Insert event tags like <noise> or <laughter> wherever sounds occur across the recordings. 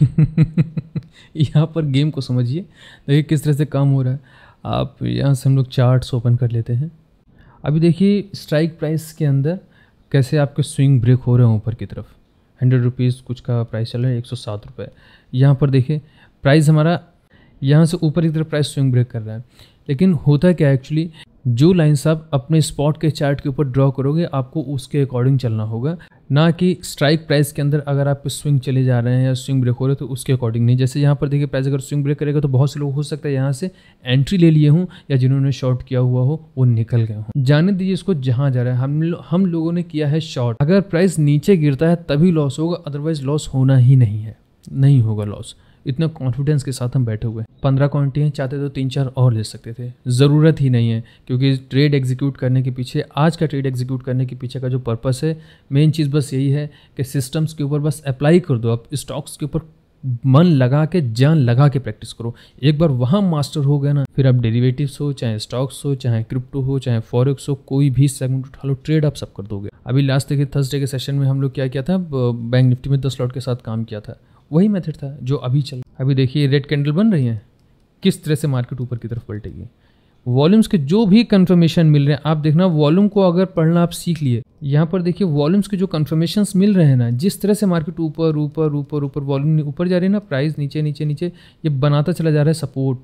<laughs> यहाँ पर गेम को समझिए देखिए किस तरह से काम हो रहा है आप यहाँ से हम लोग चार्ट्स ओपन कर लेते हैं अभी देखिए स्ट्राइक प्राइस के अंदर कैसे आपके स्विंग ब्रेक हो रहे हैं ऊपर की तरफ हंड्रेड रुपीज़ कुछ का प्राइस चल रहा है एक सौ सात रुपये यहाँ पर देखिए प्राइस हमारा यहाँ से ऊपर की तरफ प्राइस स्विंग ब्रेक कर रहा है लेकिन होता क्या है एक्चुअली जो लाइन्स आप अपने स्पॉट के चार्ट के ऊपर ड्रॉ करोगे आपको उसके अकॉर्डिंग चलना होगा ना कि स्ट्राइक प्राइस के अंदर अगर आप स्विंग चले जा रहे हैं या स्विंग ब्रेक हो रहे हो तो उसके अकॉर्डिंग नहीं जैसे यहाँ पर देखिए प्राइस अगर स्विंग ब्रेक करेगा तो बहुत से लोग हो सकता है यहाँ से एंट्री ले लिए हों या जिन्होंने शॉर्ट किया हुआ हो वो निकल गए हों जाने दीजिए इसको जहाँ जा रहा है हम लो, हम लोगों ने किया है शॉर्ट अगर प्राइस नीचे गिरता है तभी लॉस होगा अदरवाइज लॉस होना ही नहीं है नहीं होगा लॉस इतने कॉन्फिडेंस के साथ हम बैठे हुए हैं पंद्रह क्वान्टिटी हैं चाहते तो तीन चार और ले सकते थे ज़रूरत ही नहीं है क्योंकि ट्रेड एग्जीक्यूट करने के पीछे आज का ट्रेड एग्जीक्यूट करने के पीछे का जो पर्पस है मेन चीज़ बस यही है कि सिस्टम्स के ऊपर बस अप्लाई कर दो आप स्टॉक्स के ऊपर मन लगा के जान लगा के प्रैक्टिस करो एक बार वहाँ मास्टर हो गया ना फिर आप डेरिवेटिव्स हो चाहे स्टॉक्स हो चाहे क्रिप्टो हो चाहे फॉरेक्स हो कोई भी सेगमेंट उठा लो ट्रेड आप सब कर दोगे अभी लास्ट देखिए थर्सडे के सेशन में हम लोग क्या किया था बैंक निफ्टी में दस लॉट के साथ काम किया था वही मेथड था जो अभी चल अभी देखिए रेड कैंडल बन रही हैं किस तरह से मार्केट ऊपर की तरफ पलटेगी वॉल्यूम्स के जो भी कन्फर्मेशन मिल रहे हैं आप देखना वॉल्यूम को अगर पढ़ना आप सीख लिए यहाँ पर देखिए वॉल्यूम्स के जो कन्फर्मेशन मिल रहे हैं ना जिस तरह से मार्केट ऊपर ऊपर ऊपर ऊपर वॉल्यूम ऊपर जा रही है ना प्राइस नीचे नीचे नीचे ये बनाता चला जा रहा है सपोर्ट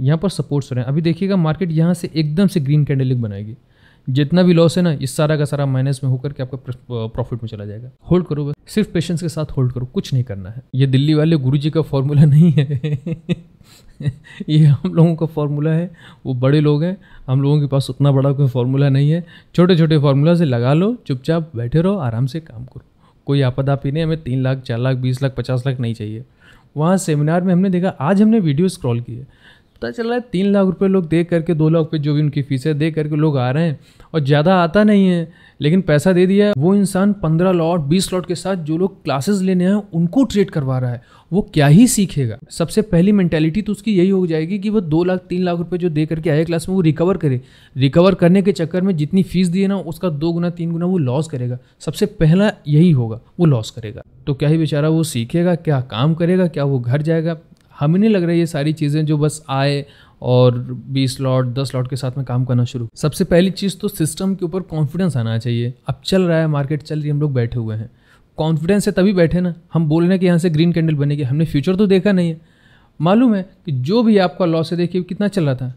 यहाँ पर सपोर्ट्स हो रहे हैं अभी देखिएगा मार्केट यहाँ से एकदम से ग्रीन कैंडल बनाएगी जितना भी लॉस है ना इस सारा का सारा माइनस में होकर के आपका प्रॉफिट में चला जाएगा होल्ड करो बस सिर्फ पेशेंस के साथ होल्ड करो कुछ नहीं करना है ये दिल्ली वाले गुरु जी का फॉर्मूला <laughs> नहीं है ये हम लोगों का फॉर्मूला है वो बड़े लोग हैं हम लोगों के पास उतना बड़ा कोई फॉर्मूला नहीं है छोटे छोटे फार्मूला से लगा लो चुपचाप बैठे रहो आराम से काम करो कोई आपदा भी नहीं हमें तीन लाख चार लाख बीस लाख पचास लाख नहीं चाहिए वहाँ सेमिनार में हमने देखा आज हमने वीडियो स्क्रॉल किया पता चल रहा है तीन लाख रुपये लोग दे करके दो लाख रुपये जो भी उनकी फीस है दे करके लोग आ रहे हैं और ज़्यादा आता नहीं है लेकिन पैसा दे दिया वो इंसान पंद्रह लॉट बीस लॉट के साथ जो लोग क्लासेस लेने हैं उनको ट्रेड करवा रहा है वो क्या ही सीखेगा सबसे पहली मैंटेलिटी तो उसकी यही हो जाएगी कि वो दो लाख तीन लाख रुपये जो दे करके आए क्लास में वो रिकवर करे रिकवर करने के चक्कर में जितनी फीस दिए ना उसका दो गुना तीन गुना वो लॉस करेगा सबसे पहला यही होगा वो लॉस करेगा तो क्या ही बेचारा वो सीखेगा क्या काम करेगा क्या वो घर जाएगा हमें नहीं लग रहा ये सारी चीज़ें जो बस आए और 20 लॉट 10 लॉट के साथ में काम करना शुरू सबसे पहली चीज़ तो सिस्टम के ऊपर कॉन्फिडेंस आना चाहिए अब चल रहा है मार्केट चल रही है हम लोग बैठे हुए हैं कॉन्फिडेंस है तभी बैठे ना हम बोल रहे हैं कि यहाँ से ग्रीन कैंडल बनेगी हमने फ्यूचर तो देखा नहीं है मालूम है कि जो भी आपका लॉस है देखिए कितना चल रहा था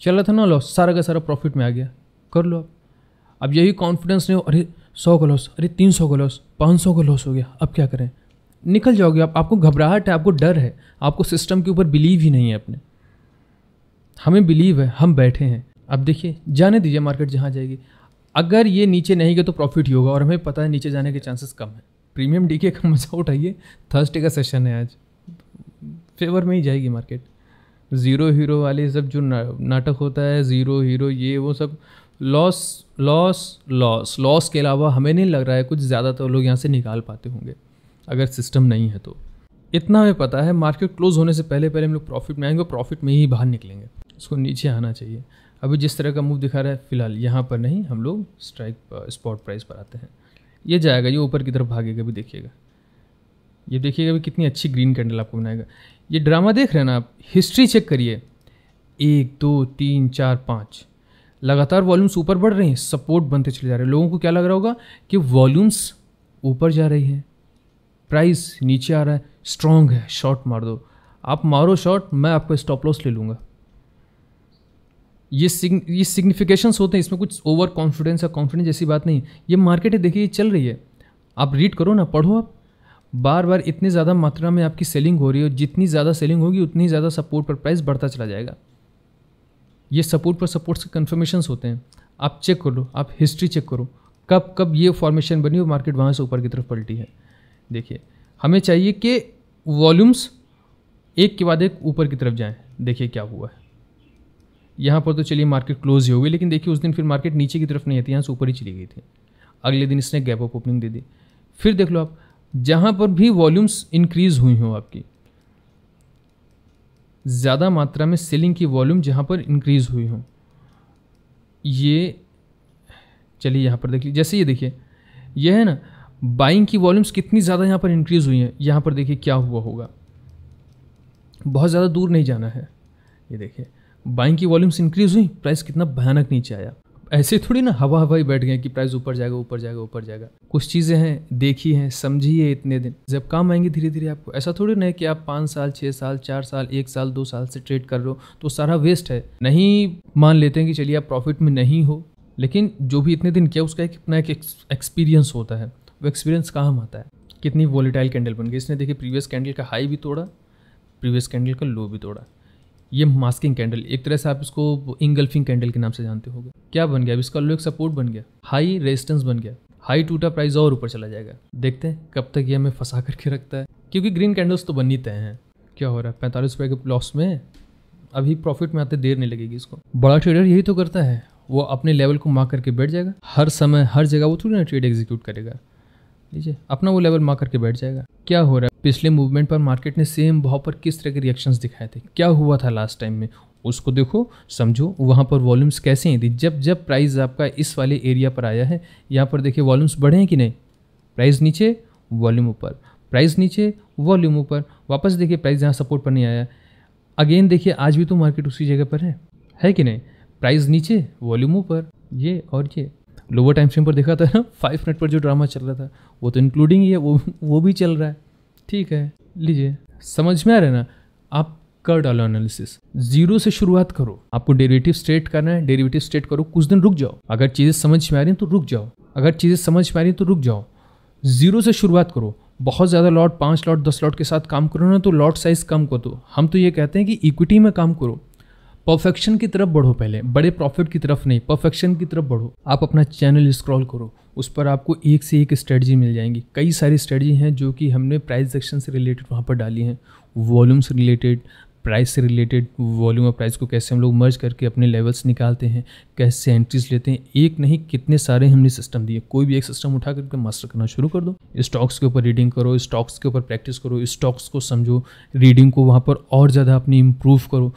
चल रहा था ना लॉस सारा का सारा प्रॉफिट में आ गया कर लो आप अब यही कॉन्फिडेंस नहीं हो अरे सौ का लॉस अरे तीन सौ का लॉस पाँच सौ का लॉस हो गया अब क्या करें निकल जाओगे आप आपको घबराहट है आपको डर है आपको सिस्टम के ऊपर बिलीव ही नहीं है अपने हमें बिलीव है हम बैठे हैं अब देखिए जाने दीजिए मार्केट जहाँ जाएगी अगर ये नीचे नहीं गए तो प्रॉफिट ही होगा और हमें पता है नीचे जाने के चांसेस कम है प्रीमियम डी का मज़ा उठाइए थर्सडे का सेशन है आज फेवर में ही जाएगी मार्केट ज़ीरो हीरो वाले सब जो नाटक होता है ज़ीरो हीरो ये वो सब लॉस लॉस लॉस लॉस के अलावा हमें नहीं लग रहा है कुछ ज़्यादातर तो लोग यहाँ से निकाल पाते होंगे अगर सिस्टम नहीं है तो इतना हमें पता है मार्केट क्लोज होने से पहले पहले हम लोग प्रॉफिट में आएंगे प्रॉफिट में ही बाहर निकलेंगे उसको नीचे आना चाहिए अभी जिस तरह का मूव दिखा रहा है फिलहाल यहाँ पर नहीं हम लोग स्ट्राइक स्पॉट प्राइस पर आते हैं ये जाएगा ये ऊपर की तरफ भागेगा भी देखिएगा ये देखिएगा भी कितनी अच्छी ग्रीन कैंडल आपको बनाएगा ये ड्रामा देख रहे हैं ना आप हिस्ट्री चेक करिए एक दो तीन चार पाँच लगातार वॉल्यूम्स ऊपर बढ़ रहे हैं सपोर्ट बनते चले जा रहे हैं लोगों को क्या लग रहा होगा कि वॉल्यूम्स ऊपर जा रही हैं प्राइस नीचे आ रहा है स्ट्रॉन्ग है शॉर्ट मार दो आप मारो शॉर्ट मैं आपको स्टॉप लॉस ले लूँगा ये सिग ये सिग्निफिकेशंस होते हैं इसमें कुछ ओवर कॉन्फिडेंस या कॉन्फिडेंस जैसी बात नहीं ये मार्केट है देखिए ये चल रही है आप रीड करो ना पढ़ो आप बार बार इतनी ज़्यादा मात्रा में आपकी सेलिंग हो रही है जितनी ज़्यादा सेलिंग होगी उतनी ज़्यादा सपोर्ट पर प्राइस बढ़ता चला जाएगा ये सपोर्ट पर सपोर्ट्स के कन्फर्मेशन होते हैं आप चेक कर लो आप हिस्ट्री चेक करो कब कब ये फॉर्मेशन बनी और मार्केट वहाँ से ऊपर की तरफ पलटी है देखिए हमें चाहिए कि वॉल्यूम्स एक के बाद एक ऊपर की तरफ जाएं देखिए क्या हुआ है यहाँ पर तो चलिए मार्केट क्लोज ही हो गई लेकिन देखिए उस दिन फिर मार्केट नीचे की तरफ नहीं आती यहाँ से ऊपर ही चली गई थी अगले दिन इसने गैप ऑफ ओपनिंग दे दी फिर देख लो आप जहाँ पर भी वॉल्यूम्स इंक्रीज हुई हों आपकी ज़्यादा मात्रा में सेलिंग की वॉल्यूम जहाँ पर इंक्रीज हुई हों ये चलिए यहाँ पर देख लीजिए जैसे ये देखिए यह है ना बाइंग की वॉल्यूम्स कितनी ज़्यादा यहाँ पर इंक्रीज़ हुई हैं यहाँ पर देखिए क्या हुआ होगा बहुत ज़्यादा दूर नहीं जाना है ये देखिए बाइंग की वॉल्यूम्स इंक्रीज़ हुई प्राइस कितना भयानक नीचे आया ऐसे थोड़ी ना हवा हवा ही बैठ गए कि प्राइस ऊपर जाएगा ऊपर जाएगा ऊपर जाएगा कुछ चीज़ें हैं देखी हैं समझिए है इतने दिन जब काम आएंगे धीरे धीरे आपको ऐसा थोड़ी ना है कि आप पाँच साल छः साल चार साल एक साल दो साल से ट्रेड कर रहे हो तो सारा वेस्ट है नहीं मान लेते हैं कि चलिए आप प्रॉफिट में नहीं हो लेकिन जो भी इतने दिन किया उसका एक अपना एक एक्सपीरियंस होता है वो एक्सपीरियंस काम आता है कितनी वॉलीटाइल कैंडल बन गई इसने देखिए प्रीवियस कैंडल का हाई भी तोड़ा प्रीवियस कैंडल का लो भी तोड़ा ये मास्किंग कैंडल एक तरह से आप इसको इंगल्फिंग कैंडल के नाम से जानते होंगे क्या बन गया अब इसका लो एक सपोर्ट बन गया हाई रेजिस्टेंस बन गया हाई टूटा प्राइस और ऊपर चला जाएगा देखते हैं कब तक ये हमें फंसा करके रखता है क्योंकि ग्रीन कैंडल्स तो बनी तय हैं क्या हो रहा है पैंतालीस रुपये के लॉस में अभी प्रॉफिट में आते देर नहीं लगेगी इसको बड़ा ट्रेडर यही तो करता है वो अपने लेवल को मार करके बैठ जाएगा हर समय हर जगह वो थोड़ी ना ट्रेड एग्जीक्यूट करेगा लीजिए अपना वो लेवल मार करके बैठ जाएगा क्या हो रहा है पिछले मूवमेंट पर मार्केट ने सेम भाव पर किस तरह के रिएक्शंस दिखाए थे क्या हुआ था लास्ट टाइम में उसको देखो समझो वहाँ पर वॉल्यूम्स कैसे हैं थी जब जब प्राइस आपका इस वाले एरिया पर आया है यहाँ पर देखिए वॉल्यूम्स बढ़े हैं कि नहीं प्राइस नीचे वॉल्यूम ऊपर प्राइस नीचे वॉल्यूम ऊपर वापस देखिए प्राइस यहाँ सपोर्ट पर नहीं आया अगेन देखिए आज भी तो मार्केट उसी जगह पर है है कि नहीं प्राइस नीचे वॉल्यूम ऊपर ये और ये लोअर टाइम स्ट्रीम पर देखा था ना फाइव मिनट पर जो ड्रामा चल रहा था वो तो इंक्लूडिंग ही है वो वो भी चल रहा है ठीक है लीजिए समझ में आ रहा है ना आप कर डालो एनालिसिस जीरो से शुरुआत करो आपको डेरिवेटिव स्टेट करना है डेरिवेटिव स्टेट करो कुछ दिन रुक जाओ अगर चीज़ें समझ में आ रही तो रुक जाओ अगर चीज़ें समझ में आ रही तो रुक जाओ जीरो से शुरुआत करो बहुत ज़्यादा लॉट पाँच लॉट दस लॉट के साथ काम करो ना तो लॉट साइज़ कम कर दो तो। हम तो ये कहते हैं कि इक्विटी में काम करो परफेक्शन की तरफ बढ़ो पहले बड़े प्रॉफिट की तरफ नहीं परफेक्शन की तरफ बढ़ो आप अपना चैनल स्क्रॉल करो उस पर आपको एक से एक स्ट्रेटजी मिल जाएंगी कई सारी स्ट्रेटजी हैं जो कि हमने प्राइस सेक्शन से रिलेटेड वहाँ पर डाली हैं वॉल्यूम से रिलेटेड प्राइस से रिलेटेड वॉल्यूम और प्राइस को कैसे हम लोग मर्ज करके अपने लेवल्स निकालते हैं कैसे एंट्रीज लेते हैं एक नहीं कितने सारे हमने सिस्टम दिए कोई भी एक सिस्टम उठा करके मास्टर करना शुरू कर दो स्टॉक्स के ऊपर रीडिंग करो स्टॉक्स के ऊपर प्रैक्टिस करो स्टॉक्स को समझो रीडिंग को वहाँ पर और ज़्यादा अपनी इम्प्रूव करो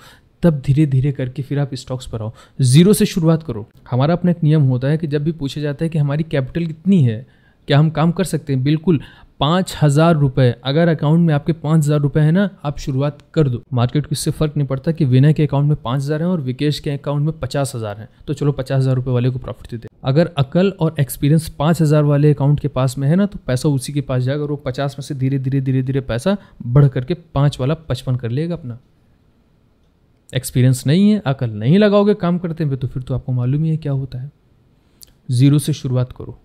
तब धीरे धीरे करके फिर आप स्टॉक्स पर आओ जीरो से शुरुआत करो हमारा अपना एक नियम होता है कि जब भी पूछा जाता है कि हमारी कैपिटल कितनी है क्या हम काम कर सकते हैं बिल्कुल पाँच हज़ार रुपये अगर अकाउंट में आपके पाँच हज़ार रुपये है ना आप शुरुआत कर दो मार्केट को इससे फ़र्क नहीं पड़ता कि विनय के अकाउंट में पाँच हज़ार हैं और विकेश के अकाउंट में पचास हज़ार हैं तो चलो पचास हज़ार रुपये वाले को प्रॉफिट देते अगर अकल और एक्सपीरियंस पाँच हज़ार वाले अकाउंट के पास में है ना तो पैसा उसी के पास जाएगा और वो पचास में से धीरे धीरे धीरे धीरे पैसा बढ़ करके पाँच वाला पचपन कर लेगा अपना एक्सपीरियंस नहीं है अकल नहीं लगाओगे काम करते हुए तो फिर तो आपको मालूम ही है क्या होता है ज़ीरो से शुरुआत करो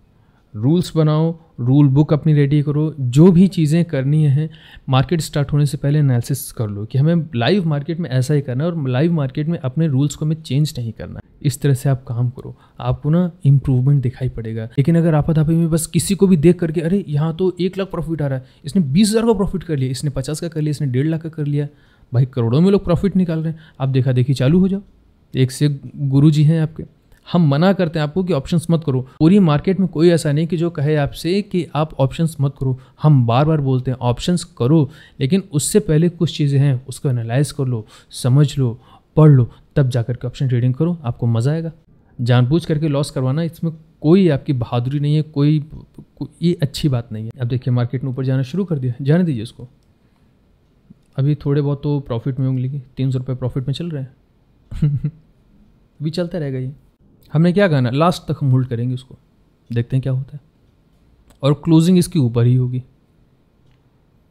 रूल्स बनाओ रूल बुक अपनी रेडी करो जो भी चीज़ें करनी हैं मार्केट स्टार्ट होने से पहले एनालिसिस कर लो कि हमें लाइव मार्केट में ऐसा ही करना है और लाइव मार्केट में अपने रूल्स को हमें चेंज नहीं करना इस तरह से आप काम करो आपको ना इम्प्रूवमेंट दिखाई पड़ेगा लेकिन अगर आपाधापी में बस किसी को भी देख करके अरे यहाँ तो एक लाख प्रॉफिट आ रहा है इसने बीस हज़ार का प्रॉफिट कर लिया इसने पचास का कर लिया इसने डेढ़ लाख का कर लिया भाई करोड़ों में लोग प्रॉफिट निकाल रहे हैं आप देखा देखी चालू हो जाओ एक से गुरु जी हैं आपके हम मना करते हैं आपको कि ऑप्शंस मत करो पूरी मार्केट में कोई ऐसा नहीं कि जो कहे आपसे कि आप ऑप्शंस मत करो हम बार बार बोलते हैं ऑप्शंस करो लेकिन उससे पहले कुछ चीज़ें हैं उसको एनालाइज कर लो समझ लो पढ़ लो तब जाकर के ऑप्शन ट्रेडिंग करो आपको मज़ा आएगा जानबूझ करके लॉस करवाना इसमें कोई आपकी बहादुरी नहीं है कोई ये अच्छी बात नहीं है अब देखिए मार्केट में ऊपर जाना शुरू कर दिया जाने दीजिए उसको अभी थोड़े बहुत तो प्रॉफिट में होंगे लेकिन तीन सौ रुपये प्रॉफिट में चल रहे हैं <laughs> अभी चलता रहेगा ये हमने क्या कहना लास्ट तक हम होल्ड करेंगे उसको देखते हैं क्या होता है और क्लोजिंग इसके ऊपर ही होगी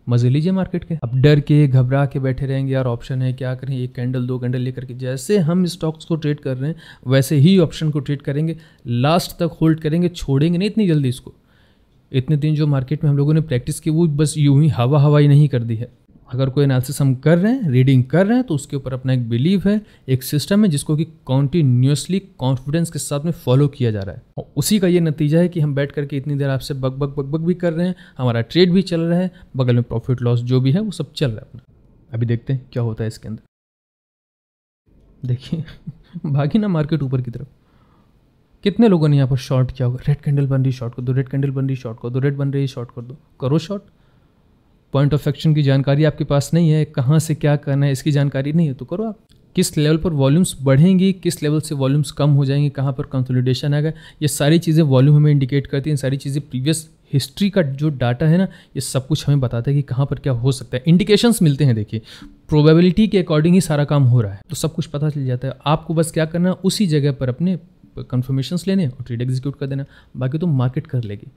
मज़े लीजिए मार्केट के अब डर के घबरा के बैठे रहेंगे यार ऑप्शन है क्या करें एक कैंडल दो कैंडल लेकर के जैसे हम स्टॉक्स को ट्रेड कर रहे हैं वैसे ही ऑप्शन को ट्रेड करेंगे लास्ट तक होल्ड करेंगे छोड़ेंगे नहीं इतनी जल्दी इसको इतने दिन जो मार्केट में हम लोगों ने प्रैक्टिस की वो बस यूं ही हवा हवाई नहीं कर दी है अगर कोई एनालिसिस हम कर रहे हैं रीडिंग कर रहे हैं तो उसके ऊपर अपना एक बिलीव है एक सिस्टम है जिसको कि कॉन्टीन्यूसली कॉन्फिडेंस के साथ में फॉलो किया जा रहा है और उसी का ये नतीजा है कि हम बैठ करके इतनी देर आपसे बग बग बग बग भी कर रहे हैं हमारा ट्रेड भी चल रहा है बगल में प्रॉफिट लॉस जो भी है वो सब चल रहा है अपना अभी देखते हैं क्या होता है इसके अंदर देखिए <laughs> भागी ना मार्केट ऊपर की तरफ कितने लोगों ने यहाँ पर शॉर्ट किया होगा रेड कैंडल बन रही शॉर्ट कर दो रेड कैंडल बन रही शॉर्ट कर दो रेड बन रही शॉर्ट कर दो करो शॉर्ट पॉइंट ऑफ एक्शन की जानकारी आपके पास नहीं है कहाँ से क्या करना है इसकी जानकारी नहीं है तो करो आप किस लेवल पर वॉल्यूम्स बढ़ेंगी किस लेवल से वॉल्यूम्स कम हो जाएंगे कहाँ पर कंसोलिडेशन आएगा ये सारी चीज़ें वॉल्यूम हमें इंडिकेट करती हैं सारी चीज़ें प्रीवियस हिस्ट्री का जो डाटा है ना ये सब कुछ हमें बताता है कि कहाँ पर क्या हो सकता है इंडिकेशंस मिलते हैं देखिए प्रोबेबिलिटी के अकॉर्डिंग ही सारा काम हो रहा है तो सब कुछ पता चल जाता है आपको बस क्या करना उसी जगह पर अपने कन्फर्मेशन लेने और ट्रेड एग्जीक्यूट कर देना बाकी तो मार्केट कर लेगी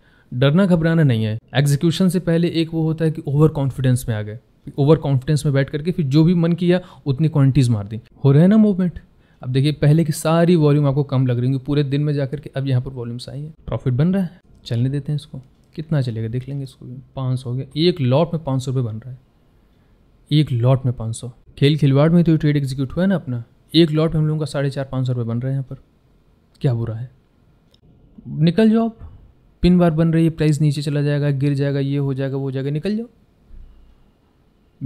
डरना घबराना नहीं है एग्जीक्यूशन से पहले एक वो होता है कि ओवर कॉन्फिडेंस में आ गए ओवर कॉन्फिडेंस में बैठ करके फिर जो भी मन किया उतनी क्वांटिटीज़ मार दी हो रहे हैं ना मूवमेंट अब देखिए पहले की सारी वॉल्यूम आपको कम लग रही होंगी पूरे दिन में जाकर के अब यहाँ पर वॉल्यूम्स आई है प्रॉफिट बन रहा है चलने देते हैं इसको कितना चलेगा देख लेंगे इसको पाँच सौ हो गया एक लॉट में पाँच सौ रुपये बन रहा है एक लॉट में पाँच सौ खेल खिलवाड़ में तो ये ट्रेड एग्जीक्यूट हुआ है ना अपना एक लॉट में हम लोगों का साढ़े चार पाँच सौ रुपये बन रहे हैं यहाँ पर क्या बुरा है निकल जाओ आप पिन बार बन रही है प्राइस नीचे चला जाएगा गिर जाएगा ये हो जाएगा वो हो जाएगा निकल जाओ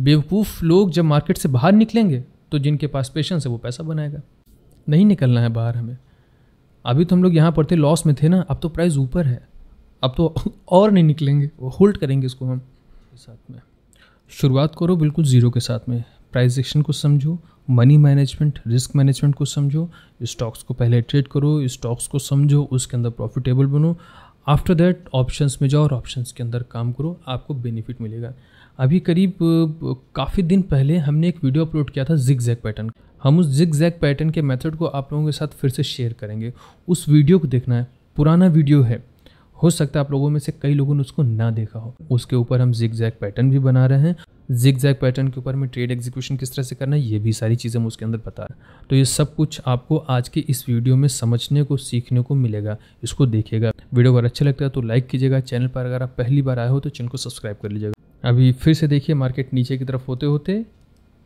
बेवकूफ़ लोग जब मार्केट से बाहर निकलेंगे तो जिनके पास पेशेंस है वो पैसा बनाएगा नहीं निकलना है बाहर हमें अभी तो हम लोग यहाँ पर थे लॉस में थे ना अब तो प्राइस ऊपर है अब तो <laughs> और नहीं निकलेंगे वो होल्ड करेंगे इसको हम साथ में शुरुआत करो बिल्कुल ज़ीरो के साथ में प्राइस एक्शन को समझो मनी मैनेजमेंट रिस्क मैनेजमेंट को समझो स्टॉक्स को पहले ट्रेड करो स्टॉक्स को समझो उसके अंदर प्रॉफिटेबल बनो आफ्टर दैट ऑप्शंस में जाओ और ऑप्शंस के अंदर काम करो आपको बेनिफिट मिलेगा अभी करीब काफ़ी दिन पहले हमने एक वीडियो अपलोड किया था जिग जैक पैटर्न हम उस जिग जैक पैटर्न के मेथड को आप लोगों के साथ फिर से शेयर करेंगे उस वीडियो को देखना है पुराना वीडियो है हो सकता है आप लोगों में से कई लोगों ने उसको ना देखा हो उसके ऊपर हम जिग जैक पैटर्न भी बना रहे हैं जिग जैग पैटर्न के ऊपर में ट्रेड एग्जीक्यूशन किस तरह से करना है ये भी सारी चीज़ें हम उसके अंदर बता रहे तो ये सब कुछ आपको आज के इस वीडियो में समझने को सीखने को मिलेगा इसको देखिएगा वीडियो अगर अच्छा लगता है तो लाइक कीजिएगा चैनल पर अगर आप पहली बार आए हो तो चैनल को सब्सक्राइब कर लीजिएगा अभी फिर से देखिए मार्केट नीचे की तरफ होते होते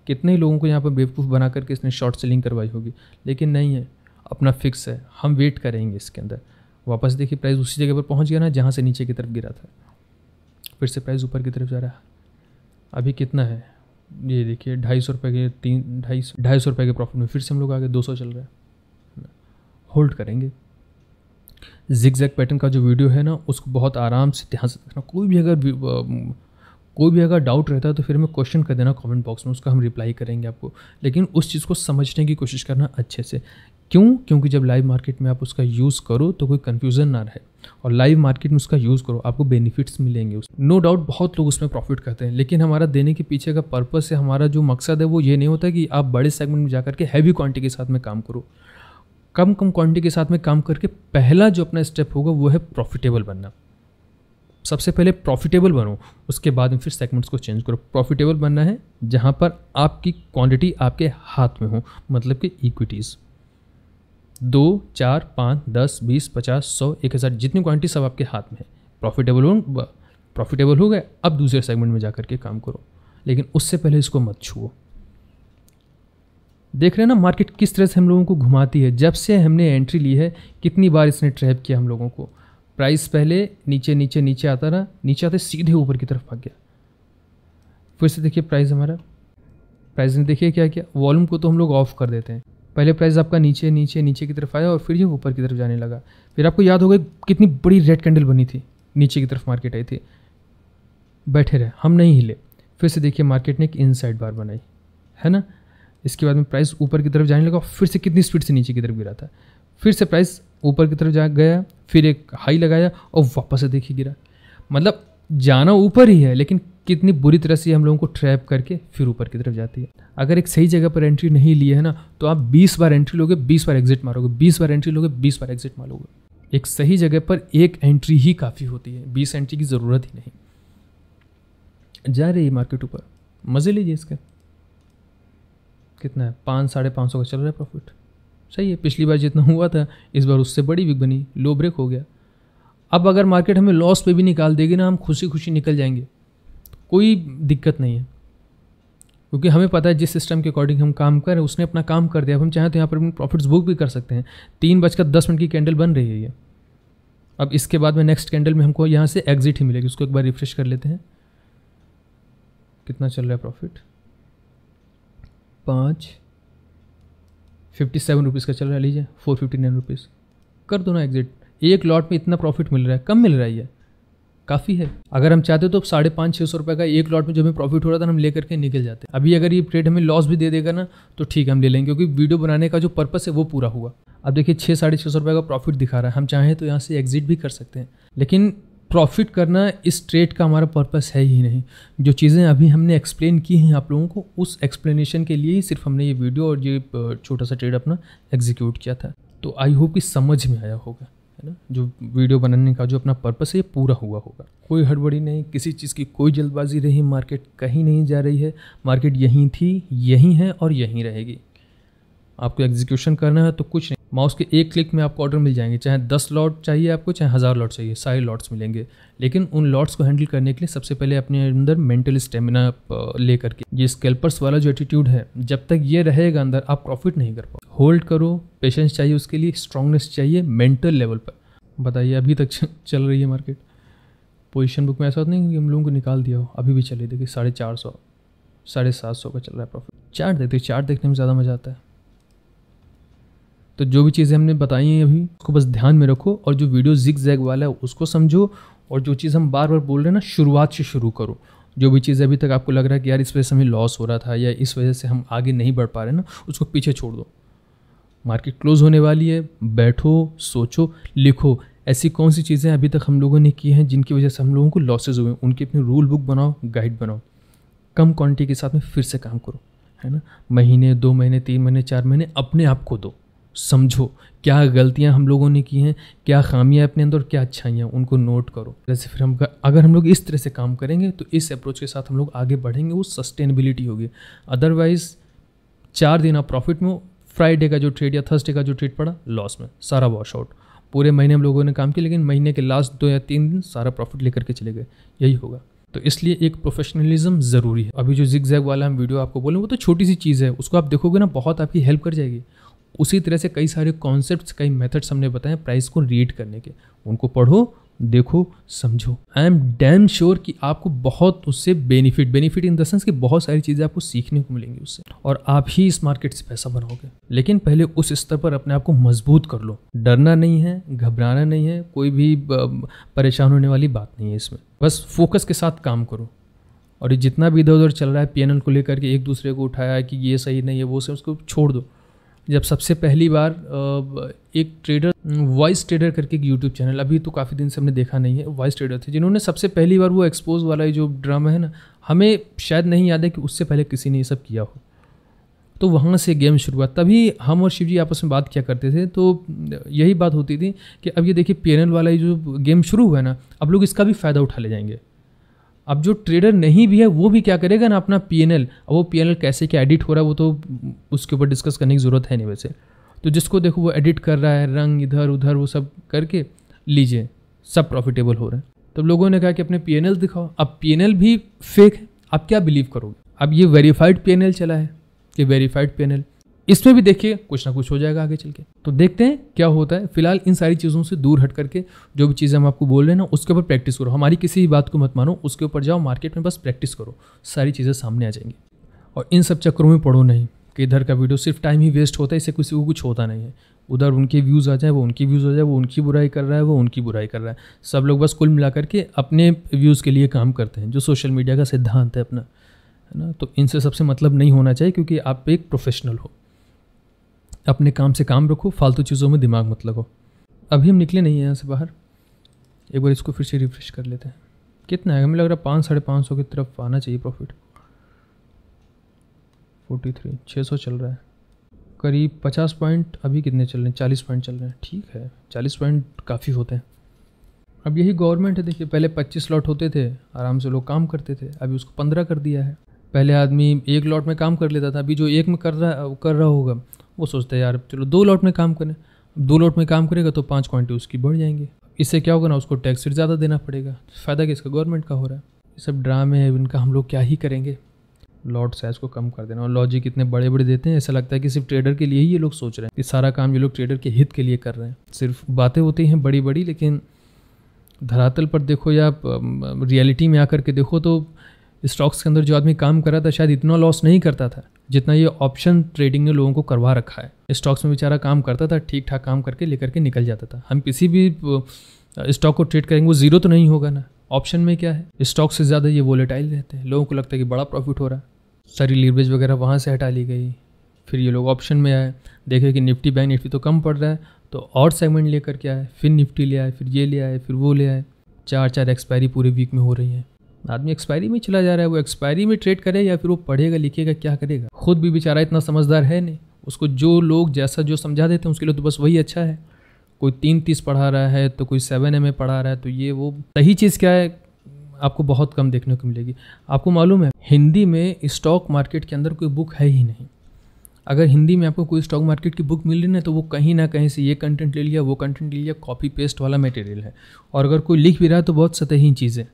कितने लोगों को यहाँ पर बेवकूफ़ बना करके इसने शॉर्ट सेलिंग करवाई होगी लेकिन नहीं है अपना फिक्स है हम वेट करेंगे इसके अंदर वापस देखिए प्राइस उसी जगह पर पहुँच गया ना जहाँ से नीचे की तरफ गिरा था फिर से प्राइस ऊपर की तरफ जा रहा है अभी कितना है ये देखिए ढाई सौ रुपये के तीन ढाई सौ ढाई सौ रुपये के प्रॉफिट में फिर से हम लोग आगे दो सौ चल रहे है होल्ड करेंगे जिग जैग पैटर्न का जो वीडियो है ना उसको बहुत आराम से ध्यान से देखना कोई भी अगर कोई भी अगर डाउट रहता है तो फिर हमें क्वेश्चन कर देना कमेंट बॉक्स में उसका हम रिप्लाई करेंगे आपको लेकिन उस चीज़ को समझने की कोशिश करना अच्छे से क्यों क्योंकि जब लाइव मार्केट में आप उसका यूज़ करो तो कोई कन्फ्यूज़न ना रहे और लाइव मार्केट में उसका यूज़ करो आपको बेनिफिट्स मिलेंगे उस नो डाउट बहुत लोग उसमें प्रॉफिट करते हैं लेकिन हमारा देने के पीछे का पर्पस है हमारा जो मकसद है वो ये नहीं होता कि आप बड़े सेगमेंट में जा के हैवी क्वान्टिटी के साथ में काम करो कम कम क्वान्टिटी के साथ में काम करके पहला जो अपना स्टेप होगा वो है प्रॉफिटेबल बनना सबसे पहले प्रॉफिटेबल बनो उसके बाद में फिर सेगमेंट्स को चेंज करो प्रॉफिटेबल बनना है जहाँ पर आपकी क्वांटिटी आपके हाथ में हो मतलब कि इक्विटीज़ दो चार पाँच दस बीस पचास सौ एक हज़ार जितनी क्वांटिटी सब आपके हाथ में है प्रॉफिटेबल हो प्रॉफिटेबल हो गए अब दूसरे सेगमेंट में जा करके काम करो लेकिन उससे पहले इसको मत छुओ देख रहे हैं ना मार्केट किस तरह से हम लोगों को घुमाती है जब से हमने एंट्री ली है कितनी बार इसने ट्रैप किया हम लोगों को प्राइस पहले नीचे नीचे नीचे आता रहा नीचे आते सीधे ऊपर की तरफ भाग गया फिर से देखिए प्राइस हमारा प्राइस ने देखिए क्या किया वॉल्यूम को तो हम लोग ऑफ कर देते हैं पहले प्राइस आपका नीचे नीचे नीचे की तरफ आया और फिर ये ऊपर की तरफ जाने लगा फिर आपको याद होगा कितनी बड़ी रेड कैंडल बनी थी नीचे की तरफ मार्केट आई थी बैठे रहे हम नहीं हिले फिर से देखिए मार्केट ने एक इनसाइड बार बनाई है ना इसके बाद में प्राइस ऊपर की तरफ जाने लगा फिर से कितनी स्पीड से नीचे की तरफ गिरा था फिर से प्राइस ऊपर की तरफ जा गया फिर एक हाई लगाया और वापस से देखिए गिरा मतलब जाना ऊपर ही है लेकिन कितनी बुरी तरह से हम लोगों को ट्रैप करके फिर ऊपर की तरफ जाती है अगर एक सही जगह पर एंट्री नहीं ली है ना तो आप 20 बार एंट्री लोगे 20 बार एग्जिट मारोगे 20 बार एंट्री लोगे 20 बार एग्जिट मारोगे एक सही जगह पर एक एंट्री ही काफ़ी होती है 20 एंट्री की ज़रूरत ही नहीं जा रही है मार्केट ऊपर मज़े लीजिए इसके कितना है पाँच साढ़े पाँच सौ का चल रहा है प्रॉफिट सही है पिछली बार जितना हुआ था इस बार उससे बड़ी विक बनी लो ब्रेक हो गया अब अगर मार्केट हमें लॉस पे भी निकाल देगी ना हम खुशी खुशी निकल जाएंगे कोई दिक्कत नहीं है क्योंकि हमें पता है जिस सिस्टम के अकॉर्डिंग हम काम करें उसने अपना काम कर दिया अब हम चाहें तो यहाँ पर अपनी प्रॉफिट्स बुक भी कर सकते हैं तीन बजकर दस मिनट की कैंडल बन रही है ये अब इसके बाद में नेक्स्ट कैंडल में हमको यहाँ से एग्जिट ही मिलेगी उसको एक बार रिफ्रेश कर लेते हैं कितना चल रहा है प्रॉफिट पाँच फिफ्टी सेवन रुपीज़ का चल रहा है लीजिए फोर फिफ्टी नाइन रुपीज़ कर दो ना एग्जिट एक लॉट में इतना प्रॉफिट मिल रहा है कम मिल रहा है ये काफ़ी है अगर हम चाहते तो साढ़े पाँच छः सौ रुपये का एक लॉट में जो हमें प्रॉफिट हो रहा था हम लेकर के निकल जाते अभी अगर ये ट्रेड हमें लॉस भी दे देगा ना तो ठीक है हम ले लेंगे क्योंकि वीडियो बनाने का जो पर्पस है वो पूरा हुआ अब देखिए छः साढ़े छः सौ रुपये का प्रॉफिट दिखा रहा है हम चाहें तो यहाँ से एग्जिट भी कर सकते हैं लेकिन प्रॉफिट करना इस ट्रेड का हमारा पर्पस है ही नहीं जो चीज़ें अभी हमने एक्सप्लेन की हैं आप लोगों को उस एक्सप्लेनेशन के लिए ही सिर्फ हमने ये वीडियो और ये छोटा सा ट्रेड अपना एग्जीक्यूट किया था तो आई होप कि समझ में आया होगा है ना जो वीडियो बनाने का जो अपना पर्पस है पूरा हुआ होगा कोई हड़बड़ी नहीं किसी चीज़ की कोई जल्दबाजी नहीं मार्केट कहीं नहीं जा रही है मार्केट यहीं थी यहीं है और यहीं रहेगी आपको एग्जीक्यूशन करना है तो कुछ नहीं माउस के एक क्लिक में आपको ऑर्डर मिल जाएंगे चाहे दस लॉट चाहिए आपको चाहे हज़ार लॉट चाहिए सारे लॉट्स मिलेंगे लेकिन उन लॉट्स को हैंडल करने के लिए सबसे पहले अपने अंदर मेंटल स्टेमिना लेकर के ये स्केल्पर्स वाला जो एटीट्यूड है जब तक ये रहेगा अंदर आप प्रॉफिट नहीं कर पाओ होल्ड करो पेशेंस चाहिए उसके लिए स्ट्रांगनेस चाहिए मेंटल लेवल पर बताइए अभी तक चल रही है मार्केट पोजिशन बुक में ऐसा होता नहीं कि हम लोगों को निकाल दिया हो अभी भी चले देखिए साढ़े चार सौ साढ़े सात सौ का चल रहा है प्रॉफिट चार्ट देखते चार्ट देखने में ज़्यादा मज़ा आता है तो जो भी चीज़ें हमने बताई हैं अभी उसको बस ध्यान में रखो और जो वीडियो जिक जैग वाला है उसको समझो और जो चीज़ हम बार बार बोल रहे हैं ना शुरुआत से शुरू करो जो भी चीज़ अभी तक आपको लग रहा है कि यार इस वजह से हमें लॉस हो रहा था या इस वजह से हम आगे नहीं बढ़ पा रहे ना उसको पीछे छोड़ दो मार्केट क्लोज होने वाली है बैठो सोचो लिखो ऐसी कौन सी चीज़ें अभी तक हम लोगों ने की हैं जिनकी वजह से हम लोगों को लॉसेज हुए उनकी अपनी रूल बुक बनाओ गाइड बनाओ कम क्वांटिटी के साथ में फिर से काम करो है ना महीने दो महीने तीन महीने चार महीने अपने आप को दो समझो क्या गलतियां हम लोगों ने की हैं क्या खामियां अपने अंदर क्या अच्छाइयाँ उनको नोट करो जैसे फिर हम अगर हम लोग इस तरह से काम करेंगे तो इस अप्रोच के साथ हम लोग आगे बढ़ेंगे वो सस्टेनेबिलिटी होगी अदरवाइज़ चार दिन आप प्रॉफिट में फ्राइडे का जो ट्रेड या थर्सडे का जो ट्रेड पड़ा लॉस में सारा वॉश आउट पूरे महीने हम लोगों ने काम किया लेकिन महीने के लास्ट दो या तीन दिन सारा प्रॉफिट लेकर के चले गए यही होगा तो इसलिए एक प्रोफेशनलिज्म ज़रूरी है अभी जो जिग जैग वाला हम वीडियो आपको बोलें वो तो छोटी सी चीज़ है उसको आप देखोगे ना बहुत आपकी हेल्प कर जाएगी उसी तरह से कई सारे कॉन्सेप्ट कई मेथड्स हमने बताए प्राइस को रीड करने के उनको पढ़ो देखो समझो आई एम डैम श्योर कि आपको बहुत उससे benefit benefit in the sense कि बहुत सारी चीज़ें आपको सीखने को मिलेंगी उससे और आप ही इस मार्केट से पैसा बनाओगे लेकिन पहले उस स्तर पर अपने आप को मजबूत कर लो डरना नहीं है घबराना नहीं है कोई भी परेशान होने वाली बात नहीं है इसमें बस फोकस के साथ काम करो और ये जितना भी इधर उधर चल रहा है पी को लेकर के एक दूसरे को उठाया कि ये सही नहीं है वो सही उसको छोड़ दो जब सबसे पहली बार एक ट्रेडर वॉइस ट्रेडर करके एक यूट्यूब चैनल अभी तो काफ़ी दिन से हमने देखा नहीं है वॉइस ट्रेडर थे जिन्होंने सबसे पहली बार वो एक्सपोज वाला जो ड्रामा है ना हमें शायद नहीं याद है कि उससे पहले किसी ने ये सब किया हो तो वहाँ से गेम शुरू हुआ तभी हम और शिव जी आपस में बात किया करते थे तो यही बात होती थी कि अब ये देखिए पी वाला जो गेम शुरू हुआ है ना अब लोग इसका भी फ़ायदा उठा ले जाएंगे अब जो ट्रेडर नहीं भी है वो भी क्या करेगा ना अपना पी एन एल अब वो पी एन एल कैसे क्या एडिट हो रहा है वो तो उसके ऊपर डिस्कस करने की ज़रूरत है नहीं वैसे तो जिसको देखो वो एडिट कर रहा है रंग इधर उधर वो सब करके लीजिए सब प्रॉफिटेबल हो रहे हैं तब तो लोगों ने कहा कि अपने पी एन एल दिखाओ अब पी एन एल भी फेक है आप क्या बिलीव करोगे अब ये वेरीफाइड पी एन एल चला है कि वेरीफाइड पी एन एल इसमें भी देखिए कुछ ना कुछ हो जाएगा आगे चल के तो देखते हैं क्या होता है फिलहाल इन सारी चीज़ों से दूर हट करके जो भी चीज़ें हम आपको बोल रहे हैं ना उसके ऊपर प्रैक्टिस करो हमारी किसी भी बात को मत मानो उसके ऊपर जाओ मार्केट में बस प्रैक्टिस करो सारी चीज़ें सामने आ जाएंगी और इन सब चक्करों में पढ़ो नहीं कि इधर का वीडियो सिर्फ टाइम ही वेस्ट होता है इससे किसी को कुछ होता नहीं है उधर उनके व्यूज़ आ जाए वो उनकी व्यूज़ आ जाए वो उनकी बुराई कर रहा है वो उनकी बुराई कर रहा है सब लोग बस कुल मिला करके अपने व्यूज़ के लिए काम करते हैं जो सोशल मीडिया का सिद्धांत है अपना है ना तो इनसे सबसे मतलब नहीं होना चाहिए क्योंकि आप एक प्रोफेशनल हो अपने काम से काम रखो फालतू चीज़ों में दिमाग मत लगाओ अभी हम निकले नहीं हैं यहाँ से बाहर एक बार इसको फिर से रिफ्रेश कर लेते हैं कितना है हमें लग रहा है पाँच साढ़े पाँच सौ की तरफ आना चाहिए प्रॉफिट फोर्टी थ्री छः सौ चल रहा है करीब पचास पॉइंट अभी कितने चल रहे हैं चालीस पॉइंट चल रहे हैं ठीक है चालीस पॉइंट काफ़ी होते हैं अब यही गवर्नमेंट है देखिए पहले पच्चीस लॉट होते थे आराम से लोग काम करते थे अभी उसको पंद्रह कर दिया है पहले आदमी एक लॉट में काम कर लेता था अभी जो एक में कर रहा कर रहा होगा वो सोचता है यार चलो दो लॉट में काम करें दो लॉट में काम करेगा तो पाँच क्वान्टिटी उसकी बढ़ जाएंगे इससे क्या होगा ना उसको टैक्स रेट ज़्यादा देना पड़ेगा फ़ायदा किसका गवर्नमेंट का हो रहा है ये सब ड्रामे हैं इनका हम लोग क्या ही करेंगे लॉट साइज को कम कर देना और लॉजिक इतने बड़े बड़े देते हैं ऐसा लगता है कि सिर्फ ट्रेडर के लिए ही ये लोग सोच रहे हैं ये सारा काम ये लोग ट्रेडर के हित के लिए कर रहे हैं सिर्फ बातें होती हैं बड़ी बड़ी लेकिन धरातल पर देखो या रियलिटी में आकर के देखो तो स्टॉक्स के अंदर जो आदमी काम कर रहा था शायद इतना लॉस नहीं करता था जितना ये ऑप्शन ट्रेडिंग ने लोगों को करवा रखा है स्टॉक्स में बेचारा काम करता था ठीक ठाक काम करके लेकर के निकल जाता था हम किसी भी स्टॉक को ट्रेड करेंगे वो ज़ीरो तो नहीं होगा ना ऑप्शन में क्या है स्टॉक से ज़्यादा ये वोलेटाइल रहते हैं लोगों को लगता है कि बड़ा प्रॉफिट हो रहा है सारी लीवरेज वगैरह वहाँ से हटा ली गई फिर ये लोग ऑप्शन में आए देखे कि निफ्टी बैंक निफ्टी तो कम पड़ रहा है तो और सेगमेंट लेकर के आए फिर निफ्टी ले आए फिर ये ले आए फिर वो ले आए चार चार एक्सपायरी पूरे वीक में हो रही है आदमी एक्सपायरी में चला जा रहा है वो एक्सपायरी में ट्रेड करे या फिर वो पढ़ेगा लिखेगा क्या करेगा खुद भी बेचारा इतना समझदार है नहीं उसको जो लोग जैसा जो समझा देते हैं उसके लिए तो बस वही अच्छा है कोई तीन तीस पढ़ा रहा है तो कोई सेवन एम पढ़ा रहा है तो ये वो सही चीज़ क्या है आपको बहुत कम देखने को मिलेगी आपको मालूम है हिंदी में स्टॉक मार्केट के अंदर कोई बुक है ही नहीं अगर हिंदी में आपको कोई स्टॉक मार्केट की बुक मिल रही ना तो वो कहीं ना कहीं से ये कंटेंट ले लिया वो कंटेंट ले लिया कॉपी पेस्ट वाला मटेरियल है और अगर कोई लिख भी रहा है तो बहुत सतही चीज़ें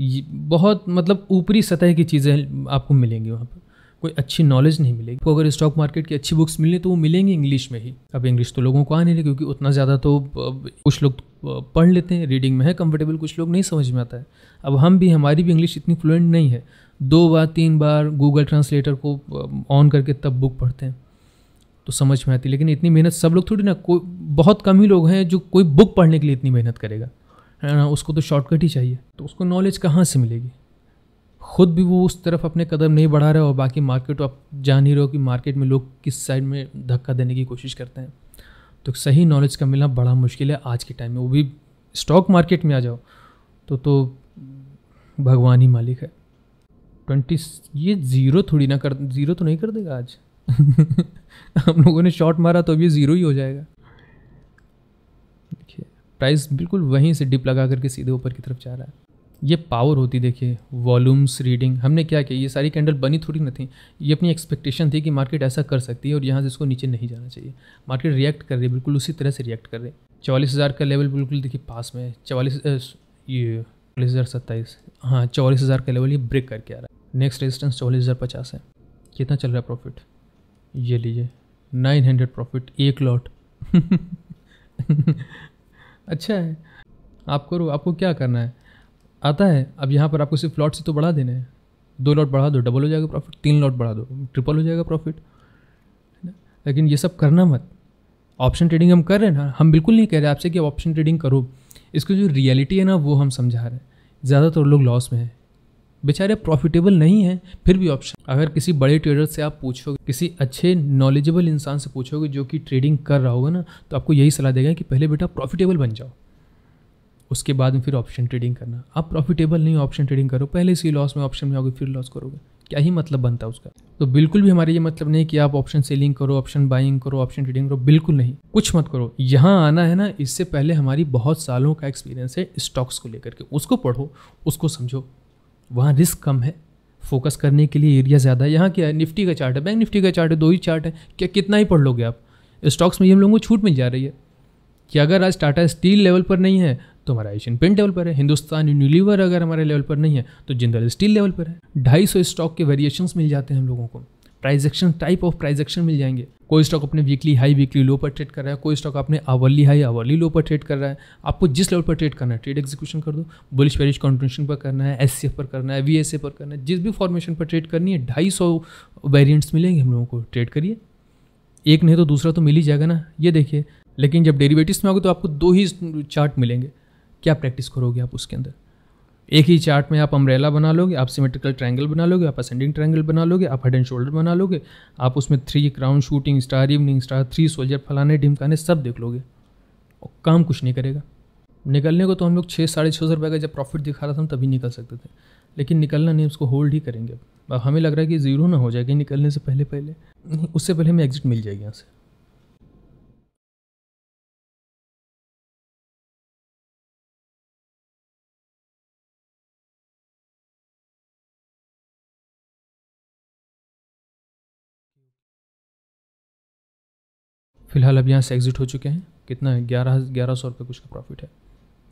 बहुत मतलब ऊपरी सतह की चीज़ें आपको मिलेंगी वहाँ पर कोई अच्छी नॉलेज नहीं मिलेगी आपको अगर स्टॉक मार्केट की अच्छी बुक्स मिली तो वो मिलेंगी इंग्लिश में ही अब इंग्लिश तो लोगों को आ नहीं रही क्योंकि उतना ज़्यादा तो कुछ लोग पढ़ लेते हैं रीडिंग में है कंफर्टेबल कुछ लोग नहीं समझ में आता है अब हम भी हमारी भी इंग्लिश इतनी फ्लुएंट नहीं है दो बार तीन बार गूगल ट्रांसलेटर को ऑन करके तब बुक पढ़ते हैं तो समझ में आती है लेकिन इतनी मेहनत सब लोग थोड़ी ना कोई बहुत कम ही लोग हैं जो कोई बुक पढ़ने के लिए इतनी मेहनत करेगा है ना उसको तो शॉर्टकट ही चाहिए तो उसको नॉलेज कहाँ से मिलेगी खुद भी वो उस तरफ अपने कदम नहीं बढ़ा रहे और बाकी मार्केट आप जान ही रहे हो कि मार्केट में लोग किस साइड में धक्का देने की कोशिश करते हैं तो सही नॉलेज का मिलना बड़ा मुश्किल है आज के टाइम में वो भी स्टॉक मार्केट में आ जाओ तो तो भगवान ही मालिक है ट्वेंटी ये ज़ीरो थोड़ी ना कर ज़ीरो तो नहीं कर देगा आज <laughs> हम लोगों ने शॉर्ट मारा तो अभी ज़ीरो ही हो जाएगा प्राइस बिल्कुल वहीं से डिप लगा करके सीधे ऊपर की तरफ जा रहा है ये पावर होती देखिए वॉल्यूम्स रीडिंग हमने क्या किया ये सारी कैंडल बनी थोड़ी ना थी ये अपनी एक्सपेक्टेशन थी कि मार्केट ऐसा कर सकती है और यहाँ से इसको नीचे नहीं जाना चाहिए मार्केट रिएक्ट कर रही है बिल्कुल उसी तरह से रिएक्ट कर रही है चौवालीस हज़ार का लेवल बिल्कुल देखिए पास में है चवालीस ये चालीस हज़ार सत्ताईस हाँ चौलीस हज़ार का लेवल ये ब्रेक करके आ रहा है नेक्स्ट रेजिस्टेंस चौवालीस हज़ार पचास है कितना चल रहा है प्रॉफिट ये लीजिए नाइन हंड्रेड प्रॉफिट एक लॉट <laughs> अच्छा है आप करो आपको क्या करना है आता है अब यहाँ पर आपको सिर्फ लॉट से तो बढ़ा देना है दो लॉट बढ़ा दो डबल हो जाएगा प्रॉफिट तीन लॉट बढ़ा दो ट्रिपल हो जाएगा प्रॉफिट लेकिन ये सब करना मत ऑप्शन ट्रेडिंग हम कर रहे हैं ना हम बिल्कुल नहीं कह रहे आपसे कि ऑप्शन ट्रेडिंग करो इसको जो रियलिटी है ना वो हम समझा रहे हैं ज़्यादातर लोग लॉस में हैं बेचारे प्रॉफिटेबल नहीं है फिर भी ऑप्शन अगर किसी बड़े ट्रेडर से आप पूछोगे किसी अच्छे नॉलेजेबल इंसान से पूछोगे जो कि ट्रेडिंग कर रहा होगा ना तो आपको यही सलाह देगा कि पहले बेटा प्रॉफिटेबल बन जाओ उसके बाद में फिर ऑप्शन ट्रेडिंग करना आप प्रॉफिटेबल नहीं ऑप्शन ट्रेडिंग करो पहले इसी लॉस में ऑप्शन में आओगे फिर लॉस करोगे क्या ही मतलब बनता है उसका तो बिल्कुल भी हमारे ये मतलब नहीं कि आप ऑप्शन सेलिंग करो ऑप्शन बाइंग करो ऑप्शन ट्रेडिंग करो बिल्कुल नहीं कुछ मत करो यहाँ आना है ना इससे पहले हमारी बहुत सालों का एक्सपीरियंस है स्टॉक्स को लेकर के उसको पढ़ो उसको समझो वहाँ रिस्क कम है फोकस करने के लिए एरिया ज़्यादा है यहाँ क्या है निफ्टी का चार्ट है बैंक निफ्टी का चार्ट है दो ही चार्ट है क्या कितना ही पढ़ लोगे आप स्टॉक्स में ये हम लोगों को छूट मिल जा रही है कि अगर आज टाटा स्टील लेवल पर नहीं है तो हमारा एशियन पेंट लेवल पर है हिंदुस्तान यूनिलीवर अगर हमारे लेवल पर नहीं है तो जिंदल स्टील लेवल पर है ढाई सौ स्टॉक के वेरिएशंस मिल जाते हैं हम लोगों को price action action type of price action action मिल जाएंगे कोई स्टॉक अपने वीकली हाई वीकली लो पर ट्रेड कर रहा है कोई स्टॉक अपने आवरली हाई आवरली लो पर ट्रेड कर रहा है आपको जिस लेवल पर ट्रेड करना है ट्रेड एग्जीक्यूशन कर दो बुलिश पेरिश कॉन्ट्रेशन पर करना है एस पर करना है वी पर करना है जिस भी फॉर्मेशन पर ट्रेड करनी है ढाई सौ वेरियंट्स मिलेंगे हम लोगों को ट्रेड करिए एक नहीं तो दूसरा तो मिल ही जाएगा ना ये देखिए लेकिन जब डेरिवेटिव्स में आओगे तो आपको दो ही चार्ट मिलेंगे क्या प्रैक्टिस करोगे आप उसके अंदर एक ही चार्ट में आप अम्ब्रेला बना लोगे आप सिमेट्रिकल ट्रायंगल बना लोगे आप असेंडिंग ट्रायंगल बना लोगे आप हेड एंड शोल्डर बना लोगे आप उसमें three crown shooting star evening star three soldier फलाने ढिमकाने सब देख लोगे और काम कुछ नहीं करेगा निकलने को तो हम लोग छः साढ़े छः सौ रुपये का जब प्रॉफिट दिखा रहा था हम तभी निकल सकते थे लेकिन निकलना नहीं उसको होल्ड ही करेंगे अब हमें लग रहा है कि ज़ीरो ना हो जाएगी निकलने से पहले पहले उससे पहले हमें एग्जिट मिल जाएगी यहाँ से फिलहाल अब यहाँ से एग्ज़िट हो चुके हैं कितना है ग्यारह ग्यारह सौ रुपये कुछ का प्रॉफिट है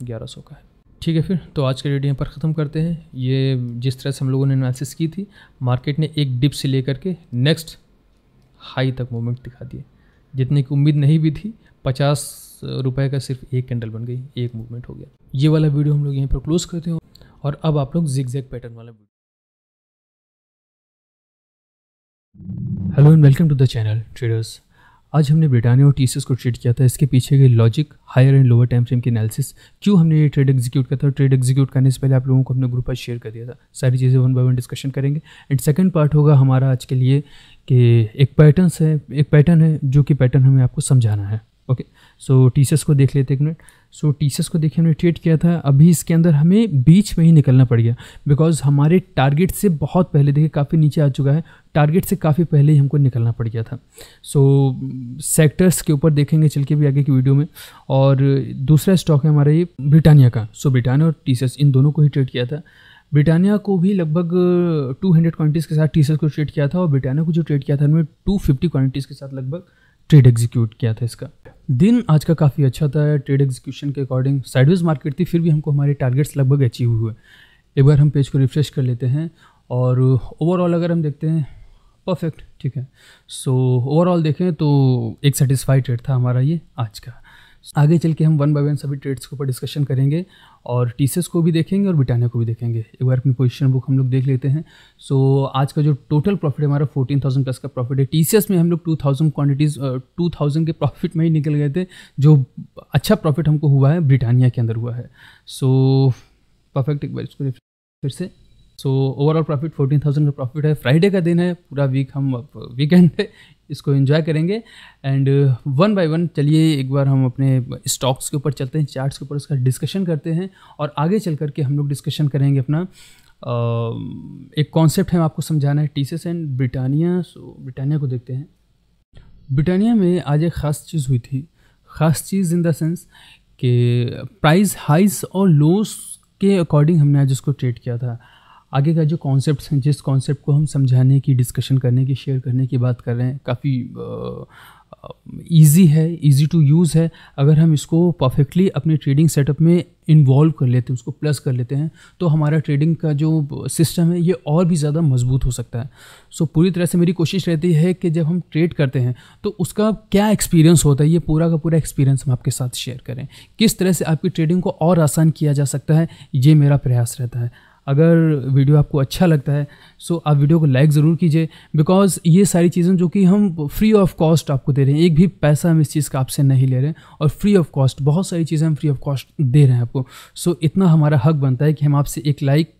ग्यारह सौ का है ठीक है फिर तो आज का रेडियो यहाँ पर ख़त्म करते हैं ये जिस तरह से हम लोगों ने एनालिसिस की थी मार्केट ने एक डिप से लेकर के नेक्स्ट हाई तक मूवमेंट दिखा दिए जितने की उम्मीद नहीं भी थी पचास रुपए का सिर्फ एक कैंडल बन गई एक मूवमेंट हो गया ये वाला वीडियो हम लोग यहीं पर क्लोज़ करते हैं और अब आप लोग जिग जैग पैटर्न वाला video hello and welcome to the channel traders आज हमने ब्रिटानिया और टीसीएस को ट्रेड किया था इसके पीछे के logic higher and lower time frame के एनालिसिस क्यों हमने ये ट्रेड एग्जीक्यूट किया था ट्रेड एग्जीक्यूट करने से पहले आप लोगों को अपने ग्रुप पर शेयर कर दिया था सारी चीज़ें वन बाय वन डिस्कशन करेंगे एंड सेकंड पार्ट होगा हमारा आज के लिए कि एक पैटर्न है एक पैटर्न है जो कि पैटर्न हमें आपको समझाना है ओके सो टीसीएस को देख लेते एक मिनट सो टीसीएस को देखिए हमने ट्रेड किया था अभी इसके अंदर हमें बीच में ही निकलना पड़ गया बिकॉज हमारे टारगेट से बहुत पहले देखिए काफ़ी नीचे आ चुका है टारगेट से काफ़ी पहले ही हमको निकलना पड़ गया था सो so, सेक्टर्स के ऊपर देखेंगे चल के भी आगे की वीडियो में और दूसरा स्टॉक है हमारा ये ब्रिटानिया का सो so, ब्रिटानिया और टीसीएस इन दोनों को ही ट्रेड किया था ब्रिटानिया को भी लगभग 200 क्वांटिटीज़ के साथ टीसीएस को ट्रेड किया था और ब्रिटानिया को जो ट्रेड किया था हमने 250 क्वांटिटीज़ के साथ लगभग ट्रेड एग्जीक्यूट किया था इसका दिन आज का काफ़ी अच्छा था ट्रेड एग्जीक्यूशन के अकॉर्डिंग साइडवेज मार्केट थी फिर भी हमको हमारे टारगेट्स लगभग अचीव हुए एक बार हम पेज को रिफ्रेश कर लेते हैं और ओवरऑल अगर हम देखते हैं परफेक्ट ठीक है सो so, ओवरऑल देखें तो एक सेटिस्फाइड ट्रेड था हमारा ये आज का आगे चल के हम वन बाय वन सभी ट्रेड्स के ऊपर डिस्कशन करेंगे और टीसीएस को भी देखेंगे और ब्रिटानिया को भी देखेंगे एक बार अपनी पोजीशन बुक हम लोग देख लेते हैं सो so, आज का जो टोटल प्रॉफिट हमारा फोर्टीन थाउजेंड प्लस का प्रॉफिट है टीसीएस में हम लोग two thousand quantities two thousand के प्रॉफिट में ही निकल गए थे जो अच्छा प्रॉफिट हमको हुआ है ब्रिटानिया के अंदर हुआ है सो परफेक्ट एक बार इसको फिर से so overall profit fourteen thousand का प्रॉफिट है फ्राइडे का दिन है पूरा वीक हम वीकेंड है इसको इन्जॉय करेंगे एंड वन बाय वन चलिए एक बार हम अपने स्टॉक्स के ऊपर चलते हैं चार्ट्स के ऊपर उसका डिस्कशन करते हैं और आगे चल करके हम लोग डिस्कशन करेंगे अपना uh, एक कॉन्सेप्ट है आपको समझाना है TCS and Britannia so Britannia को देखते हैं ब्रिटानिया में आज एक ख़ास चीज़ हुई थी ख़ास चीज़ इन देंस कि प्राइस हाइस और लोस के अकॉर्डिंग हमने आज उसको ट्रेड किया था आगे का जो कॉन्सेप्ट हैं जिस कॉन्सेप्ट को हम समझाने की डिस्कशन करने की शेयर करने की बात कर रहे हैं काफ़ी ईजी है ईजी टू यूज़ है अगर हम इसको परफेक्टली अपने ट्रेडिंग सेटअप में इन्वॉल्व कर लेते हैं उसको प्लस कर लेते हैं तो हमारा ट्रेडिंग का जो सिस्टम है ये और भी ज़्यादा मजबूत हो सकता है सो so, पूरी तरह से मेरी कोशिश रहती है कि जब हम ट्रेड करते हैं तो उसका क्या एक्सपीरियंस होता है ये पूरा का पूरा एक्सपीरियंस हम आपके साथ शेयर करें किस तरह से आपकी ट्रेडिंग को और आसान किया जा सकता है ये मेरा प्रयास रहता है अगर वीडियो आपको अच्छा लगता है सो आप वीडियो को लाइक ज़रूर कीजिए बिकॉज ये सारी चीज़ें जो कि हम फ्री ऑफ कॉस्ट आपको दे रहे हैं एक भी पैसा हम इस चीज़ का आपसे नहीं ले रहे हैं और फ्री ऑफ कॉस्ट बहुत सारी चीज़ें हम फ्री ऑफ कॉस्ट दे रहे हैं आपको सो so, इतना हमारा हक बनता है कि हम आपसे एक लाइक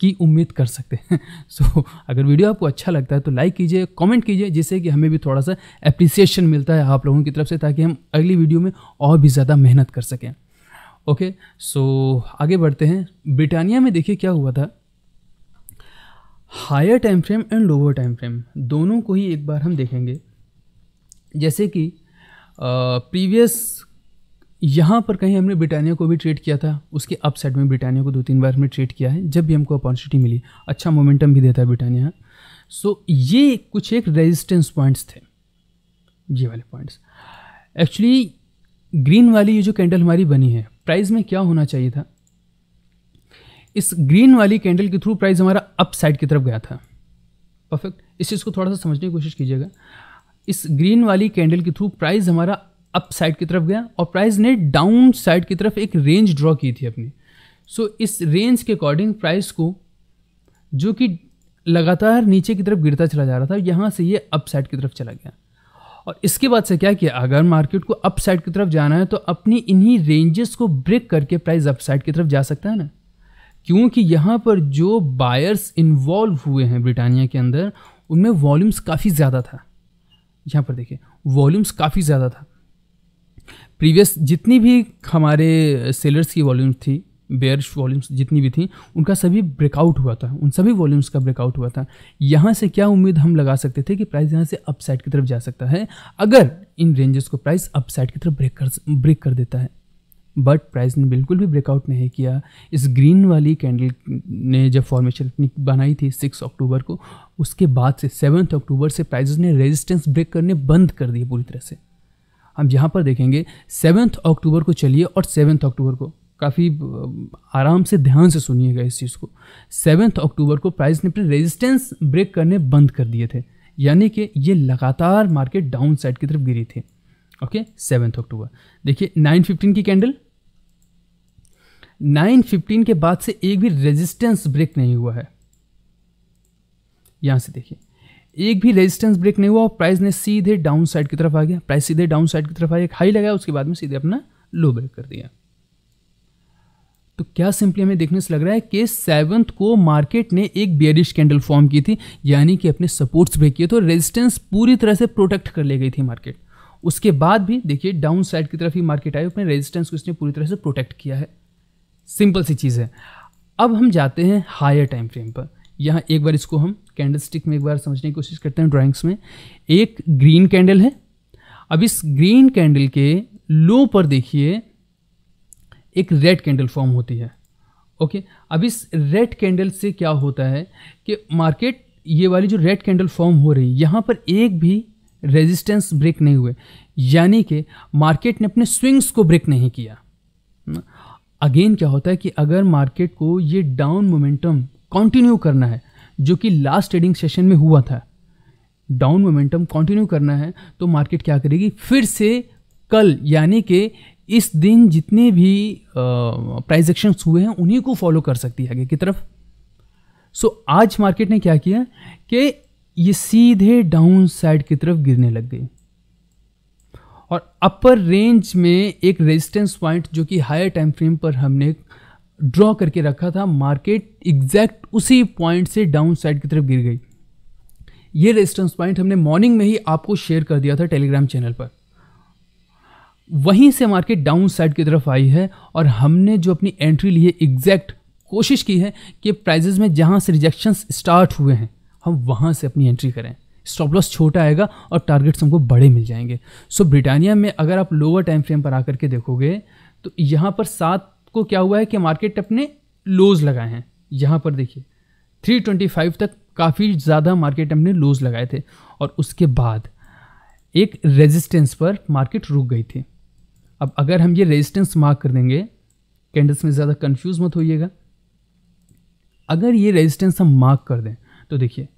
की उम्मीद कर सकते हैं सो <laughs> so, अगर वीडियो आपको अच्छा लगता है तो लाइक कीजिए कमेंट कीजिए जिससे कि हमें भी थोड़ा सा अप्रिसिएशन मिलता है आप लोगों की तरफ से ताकि हम अगली वीडियो में और भी ज़्यादा मेहनत कर सकें ओके सो आगे बढ़ते हैं ब्रिटानिया में देखिए क्या हुआ था higher time frame and lower time frame दोनों को ही एक बार हम देखेंगे जैसे कि प्रीवियस यहाँ पर कहीं हमने ब्रिटानिया को भी ट्रेड किया था उसके अप साइड में ब्रिटानिया को दो तीन बार हमने ट्रेड किया है जब भी हमको अपॉर्चुनिटी मिली अच्छा मोमेंटम भी देता है ब्रिटानिया सो so, ये कुछ एक रेजिस्टेंस पॉइंट्स थे ये वाले पॉइंट्स एक्चुअली ग्रीन वाली ये जो कैंडल हमारी बनी है प्राइस में क्या होना चाहिए था इस ग्रीन वाली कैंडल के थ्रू प्राइस हमारा अप साइड की तरफ गया था परफेक्ट इस चीज़ को थोड़ा सा समझने की कोशिश कीजिएगा इस ग्रीन वाली कैंडल के थ्रू प्राइस हमारा अप साइड की तरफ गया और प्राइस ने डाउन साइड की तरफ एक रेंज ड्रॉ की थी अपनी सो so, इस रेंज के अकॉर्डिंग प्राइस को जो कि लगातार नीचे की तरफ गिरता चला जा रहा था यहाँ से ये अप साइड की तरफ चला गया और इसके बाद से क्या किया अगर मार्केट को अपसाइड की तरफ जाना है तो अपनी इन्हीं रेंजेस को ब्रेक करके प्राइस अपसाइड की तरफ जा सकता है ना क्योंकि यहाँ पर जो बायर्स इन्वॉल्व हुए हैं ब्रिटानिया के अंदर उनमें वॉल्यूम्स काफ़ी ज़्यादा था यहाँ पर देखिए वॉल्यूम्स काफ़ी ज़्यादा था प्रीवियस जितनी भी हमारे सेलर्स की वॉल्यूम थी बेयर्स वॉल्यूम्स जितनी भी थी उनका सभी ब्रेकआउट हुआ था उन सभी वॉल्यूम्स का ब्रेकआउट हुआ था यहाँ से क्या उम्मीद हम लगा सकते थे कि प्राइस यहाँ से अपसाइड की तरफ जा सकता है अगर इन रेंजेस को प्राइस अपसाइड की तरफ ब्रेक कर ब्रेक कर देता है बट प्राइस ने बिल्कुल भी ब्रेकआउट नहीं किया इस ग्रीन वाली कैंडल ने जब फॉर्मेशन अपनी बनाई थी सिक्स अक्टूबर को उसके बाद से सेवन्थ अक्टूबर से प्राइजेस ने रेजिस्टेंस ब्रेक करने बंद कर दिए पूरी तरह से हम यहाँ पर देखेंगे सेवन्थ अक्टूबर को चलिए और सेवन्थ अक्टूबर को काफ़ी आराम से ध्यान से सुनिएगा इस चीज़ को सेवन्थ अक्टूबर को प्राइस ने अपने रेजिस्टेंस ब्रेक करने बंद कर दिए थे यानी कि ये लगातार मार्केट डाउन साइड की तरफ गिरी थी ओके सेवन्थ अक्टूबर देखिए नाइन फिफ्टीन की कैंडल नाइन फिफ्टीन के बाद से एक भी रेजिस्टेंस ब्रेक नहीं हुआ है यहाँ से देखिए एक भी रेजिस्टेंस ब्रेक नहीं हुआ और प्राइस ने सीधे डाउन साइड की तरफ आ गया प्राइस सीधे डाउन साइड की तरफ आया एक हाई लगाया उसके बाद में सीधे अपना लो ब्रेक कर दिया तो क्या सिंपली हमें देखने से लग रहा है कि सेवन्थ को मार्केट ने एक बियरिश कैंडल फॉर्म की थी यानी कि अपने सपोर्ट्स ब्रेक किए तो रेजिस्टेंस पूरी तरह से प्रोटेक्ट कर ले गई थी मार्केट उसके बाद भी देखिए डाउन साइड की तरफ ही मार्केट आई अपने रेजिस्टेंस को इसने पूरी तरह से प्रोटेक्ट किया है सिंपल सी चीज़ है अब हम जाते हैं हायर टाइम फ्रेम पर यहाँ एक बार इसको हम कैंडल स्टिक में एक बार समझने की कोशिश करते हैं ड्राइंग्स में एक ग्रीन कैंडल है अब इस ग्रीन कैंडल के लो पर देखिए एक रेड कैंडल फॉर्म होती है ओके अब इस रेड कैंडल से क्या होता है कि मार्केट ये वाली जो रेड कैंडल फॉर्म हो रही है यहाँ पर एक भी रेजिस्टेंस ब्रेक नहीं हुए यानी कि मार्केट ने अपने स्विंग्स को ब्रेक नहीं किया अगेन क्या होता है कि अगर मार्केट को ये डाउन मोमेंटम कंटिन्यू करना है जो कि लास्ट ट्रेडिंग सेशन में हुआ था डाउन मोमेंटम कंटिन्यू करना है तो मार्केट क्या करेगी फिर से कल यानी कि इस दिन जितने भी प्राइस एक्शंस हुए हैं उन्हीं को फॉलो कर सकती है आगे की तरफ सो so, आज मार्केट ने क्या किया कि ये सीधे डाउन साइड की तरफ गिरने लग गई और अपर रेंज में एक रेजिस्टेंस पॉइंट जो कि हायर टाइम फ्रेम पर हमने ड्रॉ करके रखा था मार्केट एग्जैक्ट उसी पॉइंट से डाउन साइड की तरफ गिर गई ये रेजिस्टेंस पॉइंट हमने मॉर्निंग में ही आपको शेयर कर दिया था टेलीग्राम चैनल पर वहीं से मार्केट डाउन साइड की तरफ आई है और हमने जो अपनी एंट्री ली है एग्जैक्ट कोशिश की है कि प्राइजेज में जहाँ से रिजेक्शंस स्टार्ट हुए हैं हम वहाँ से अपनी एंट्री करें स्टॉप लॉस छोटा आएगा और टारगेट्स हमको बड़े मिल जाएंगे सो ब्रिटानिया में अगर आप लोअर टाइम फ्रेम पर आकर के देखोगे तो यहाँ पर सात को क्या हुआ है कि मार्केट अपने लोज लगाए हैं यहाँ पर देखिए 325 तक काफ़ी ज़्यादा मार्केट हमने लोज लगाए थे और उसके बाद एक रेजिस्टेंस पर मार्केट रुक गई थी अब अगर हम ये रेजिस्टेंस मार्क कर देंगे कैंडल्स में ज़्यादा कंफ्यूज मत होइएगा अगर ये रेजिस्टेंस हम मार्क कर दें तो देखिए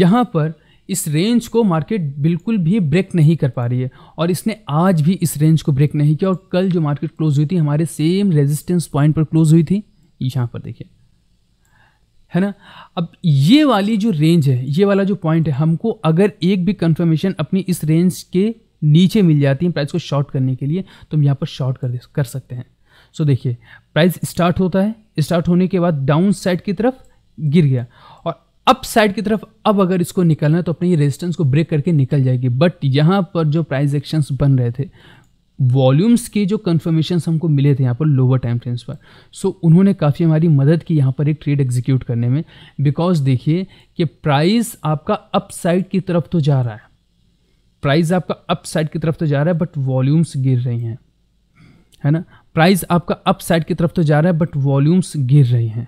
यहाँ पर इस रेंज को मार्केट बिल्कुल भी ब्रेक नहीं कर पा रही है और इसने आज भी इस रेंज को ब्रेक नहीं किया और कल जो मार्केट क्लोज हुई थी हमारे सेम रेजिस्टेंस पॉइंट पर क्लोज हुई थी यहाँ पर देखिए है ना अब ये वाली जो रेंज है ये वाला जो पॉइंट है हमको अगर एक भी कंफर्मेशन अपनी इस रेंज के नीचे मिल जाती हैं प्राइस को शॉर्ट करने के लिए तो हम यहाँ पर शॉर्ट कर कर सकते हैं सो देखिए प्राइस स्टार्ट होता है स्टार्ट होने के बाद डाउन साइड की तरफ गिर गया और अप साइड की तरफ अब अगर इसको निकलना है तो अपने ये रेजिस्टेंस को ब्रेक करके निकल जाएगी बट यहाँ पर जो प्राइस एक्शंस बन रहे थे वॉल्यूम्स के जो कन्फर्मेशन हमको मिले थे यहाँ पर लोअर टाइम फ्रेंस पर सो so, उन्होंने काफ़ी हमारी मदद की यहाँ पर एक ट्रेड एग्जीक्यूट करने में बिकॉज देखिए कि प्राइस आपका अप साइड की तरफ तो जा रहा है प्राइस आपका अप साइड की तरफ तो जा रहा है बट वॉल्यूम्स गिर रही हैं है ना प्राइस आपका अप साइड की तरफ तो जा रहा है बट वॉल्यूम्स गिर रहे हैं